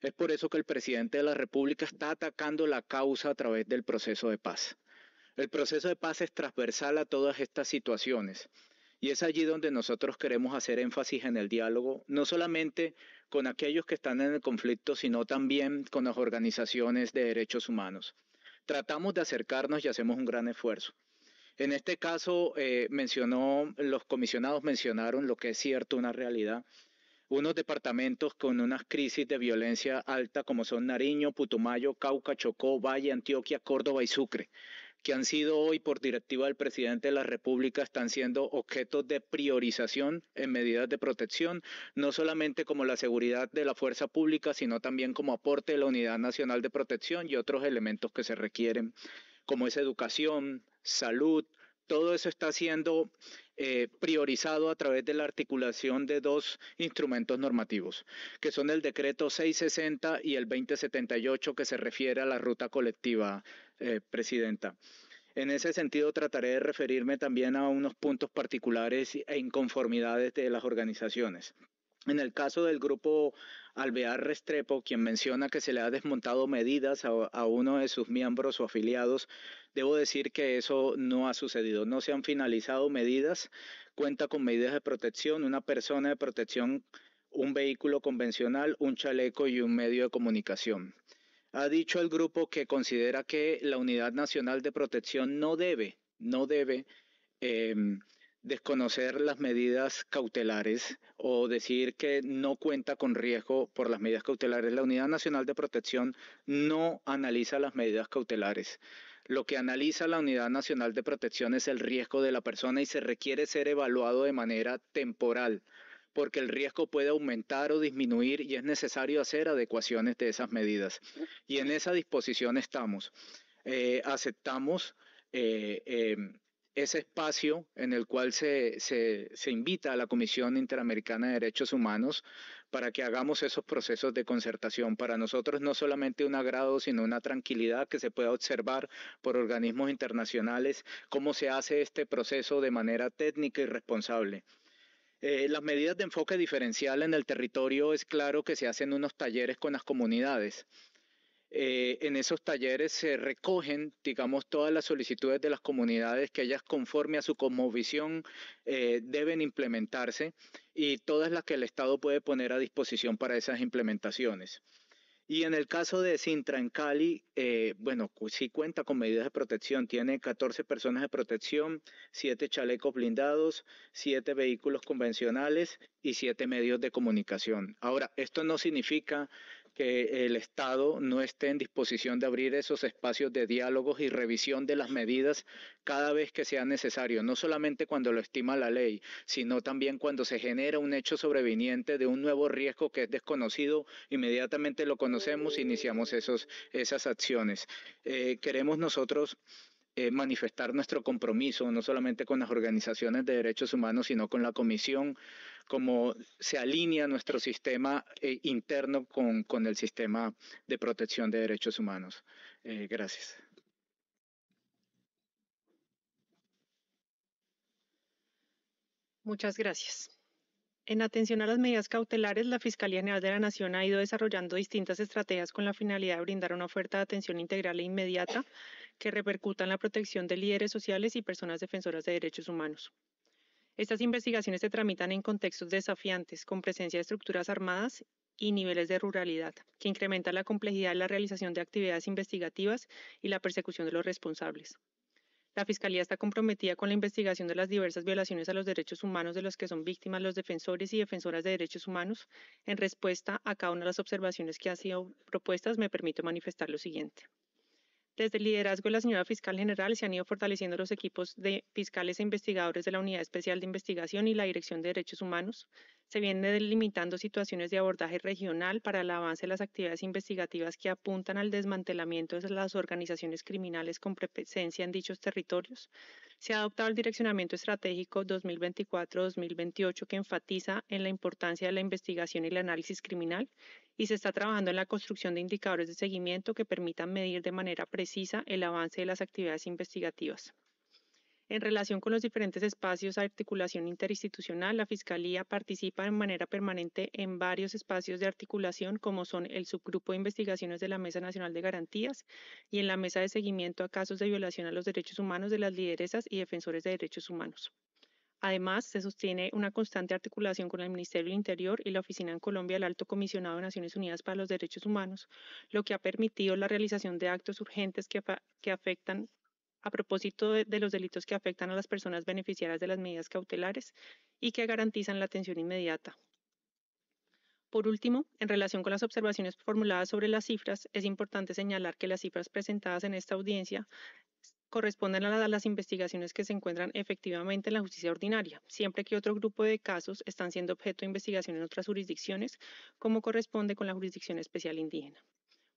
L: Es por eso que el presidente de la República está atacando la causa a través del proceso de paz. El proceso de paz es transversal a todas estas situaciones. Y es allí donde nosotros queremos hacer énfasis en el diálogo, no solamente con aquellos que están en el conflicto, sino también con las organizaciones de derechos humanos. Tratamos de acercarnos y hacemos un gran esfuerzo. En este caso, eh, mencionó, los comisionados mencionaron lo que es cierto, una realidad, unos departamentos con unas crisis de violencia alta como son Nariño, Putumayo, Cauca, Chocó, Valle, Antioquia, Córdoba y Sucre, que han sido hoy por directiva del presidente de la República, están siendo objetos de priorización en medidas de protección, no solamente como la seguridad de la fuerza pública, sino también como aporte de la Unidad Nacional de Protección y otros elementos que se requieren, como es educación, salud, todo eso está siendo eh, priorizado a través de la articulación de dos instrumentos normativos, que son el decreto 660 y el 2078 que se refiere a la ruta colectiva, eh, Presidenta. En ese sentido, trataré de referirme también a unos puntos particulares e inconformidades de las organizaciones. En el caso del grupo Alvear Restrepo, quien menciona que se le ha desmontado medidas a, uno de sus miembros o afiliados, debo decir que eso no ha sucedido. No se han finalizado medidas, cuenta con medidas de protección, una persona de protección, un vehículo convencional, un chaleco y un medio de comunicación. Ha dicho el grupo que considera que la Unidad Nacional de Protección no debe, no debe em, desconocer las medidas cautelares o decir que no cuenta con riesgo por las medidas cautelares. La Unidad Nacional de Protección no analiza las medidas cautelares. Lo que analiza la Unidad Nacional de Protección es el riesgo de la persona y se requiere ser evaluado de manera temporal porque el riesgo puede aumentar o disminuir y es necesario hacer adecuaciones de esas medidas. Y en esa disposición estamos. Eh, aceptamos eh, em, ese espacio en el cual se, invita a la Comisión Interamericana de Derechos Humanos para que hagamos esos procesos de concertación. Para nosotros no solamente un agrado, sino una tranquilidad que se pueda observar por organismos internacionales cómo se hace este proceso de manera técnica y responsable. Eh, las medidas de enfoque diferencial en el territorio es claro que se hacen unos talleres con las comunidades. Eh, en esos talleres se recogen, digamos, todas las solicitudes de las comunidades que ellas conforme a su cosmovisión eh, deben implementarse y todas las que el Estado puede poner a disposición para esas implementaciones. Y en el caso de Sintra en Cali, eh, bueno, sí cuenta con medidas de protección. Tiene 14 personas de protección, 7 chalecos blindados, 7 vehículos convencionales y 7 medios de comunicación. Ahora, esto no significa que el Estado no esté en disposición de abrir esos espacios de diálogos y revisión de las medidas cada vez que sea necesario, no solamente cuando lo estima la ley, sino también cuando se genera un hecho sobreviniente de un nuevo riesgo que es desconocido, inmediatamente lo conocemos, iniciamos esas acciones. Eh, queremos nosotros... Eh, manifestar nuestro compromiso, no solamente con las organizaciones de derechos humanos, sino con la Comisión cómo se alinea nuestro sistema eh, interno con, el sistema de protección de derechos humanos. Eh, gracias.
J: Muchas gracias. En atención a las medidas cautelares, la Fiscalía General de la Nación ha ido desarrollando distintas estrategias con la finalidad de brindar una oferta de atención integral e inmediata que repercuta en la protección de líderes sociales y personas defensoras de derechos humanos. Estas investigaciones se tramitan en contextos desafiantes, con presencia de estructuras armadas y niveles de ruralidad, que incrementa la complejidad de la realización de actividades investigativas y la persecución de los responsables. La Fiscalía está comprometida con la investigación de las diversas violaciones a los derechos humanos de los que son víctimas los defensores y defensoras de derechos humanos. En respuesta a cada una de las observaciones que ha sido propuestas, me permito manifestar lo siguiente. Desde el liderazgo de la señora fiscal general se han ido fortaleciendo los equipos de fiscales e investigadores de la Unidad Especial de Investigación y la Dirección de Derechos Humanos. Se vienen delimitando situaciones de abordaje regional para el avance de las actividades investigativas que apuntan al desmantelamiento de las organizaciones criminales con presencia en dichos territorios. Se ha adoptado el Direccionamiento Estratégico 2024-2028 que enfatiza en la importancia de la investigación y el análisis criminal y se está trabajando en la construcción de indicadores de seguimiento que permitan medir de manera precisa precisa el avance de las actividades investigativas. En relación con los diferentes espacios de articulación interinstitucional, la Fiscalía participa de manera permanente en varios espacios de articulación, como son el subgrupo de investigaciones de la Mesa Nacional de Garantías y en la Mesa de Seguimiento a Casos de Violación a los Derechos Humanos de las Lideresas y Defensores de Derechos Humanos. Además, se sostiene una constante articulación con el Ministerio del Interior y la Oficina en Colombia del Alto Comisionado de Naciones Unidas para los Derechos Humanos, lo que ha permitido la realización de actos urgentes que, afectan a propósito de, de, los delitos que afectan a las personas beneficiarias de las medidas cautelares y que garantizan la atención inmediata. Por último, en relación con las observaciones formuladas sobre las cifras, es importante señalar que las cifras presentadas en esta audiencia corresponden a las investigaciones que se encuentran efectivamente en la justicia ordinaria, siempre que otro grupo de casos están siendo objeto de investigación en otras jurisdicciones, como corresponde con la jurisdicción especial indígena.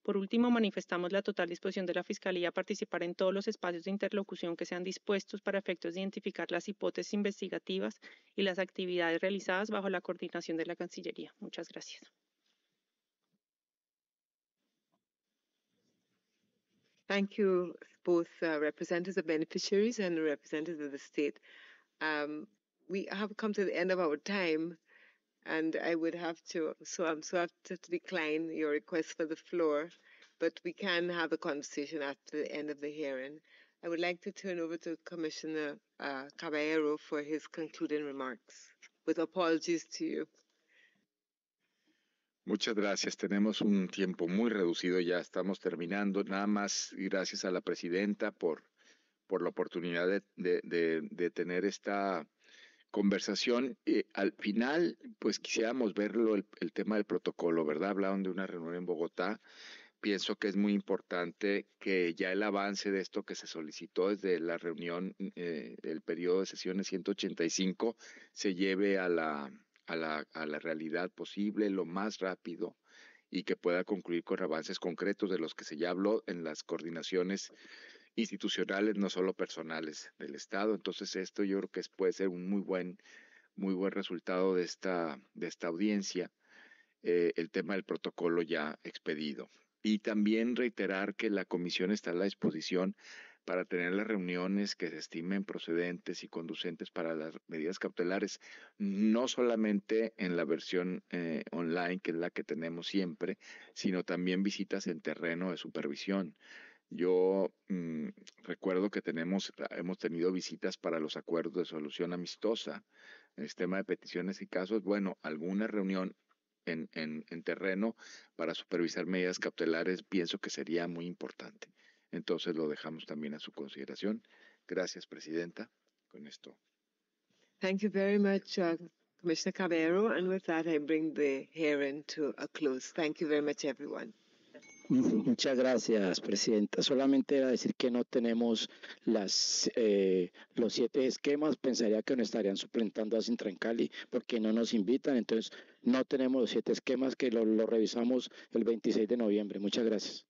J: Por último, manifestamos la total disposición de la Fiscalía a participar en todos los espacios de interlocución que sean dispuestos para efectos de identificar las hipótesis investigativas y las actividades realizadas bajo la coordinación de la Cancillería. Muchas gracias.
A: Thank both uh, representatives of beneficiaries and representatives of the state. Um, we have come to the end of our time, and I would have to, so I'm so have to decline your request for the floor, but we can have a conversation after the end of the hearing. I would like to turn over to Commissioner uh, Caballero for his concluding remarks, with apologies to you.
B: Muchas gracias. Tenemos un tiempo muy reducido, ya estamos terminando. Nada más gracias a la presidenta por, por la oportunidad de, tener esta conversación. Eh, al final, pues quisiéramos verlo el, tema del protocolo, ¿verdad? Hablaron de una reunión en Bogotá. Pienso que es muy importante que ya el avance de esto que se solicitó desde la reunión, eh, el periodo de sesiones 185, se lleve a la a la, realidad posible lo más rápido y que pueda concluir con avances concretos de los que se ya habló en las coordinaciones institucionales, no solo personales del Estado. Entonces esto yo creo que puede ser un muy buen, muy buen resultado de esta, de esta audiencia, eh, el tema del protocolo ya expedido. Y también reiterar que la comisión está a la disposición para tener las reuniones que se estimen procedentes y conducentes para las medidas cautelares, no solamente en la versión eh, online, que es la que tenemos siempre, sino también visitas en terreno de supervisión. Yo mm, recuerdo que tenemos, ah, hemos tenido visitas para los acuerdos de solución amistosa, en el tema de peticiones y casos, bueno, alguna reunión en, en, en terreno para supervisar medidas cautelares, pienso que sería muy importante. Entonces lo dejamos también a su consideración. Gracias, Presidenta. Con esto.
A: Thank you very much, uh, Commissioner Cabero. And with that, I bring the hearing to a close. Thank you very much, everyone.
S: Muchas gracias, Presidenta. Solamente era decir que no tenemos las, eh, los siete esquemas. Pensaría que nos estarían suplantando a Sintrancali porque no nos invitan. Entonces, no tenemos los siete esquemas que lo revisamos el 26 de noviembre. Muchas gracias.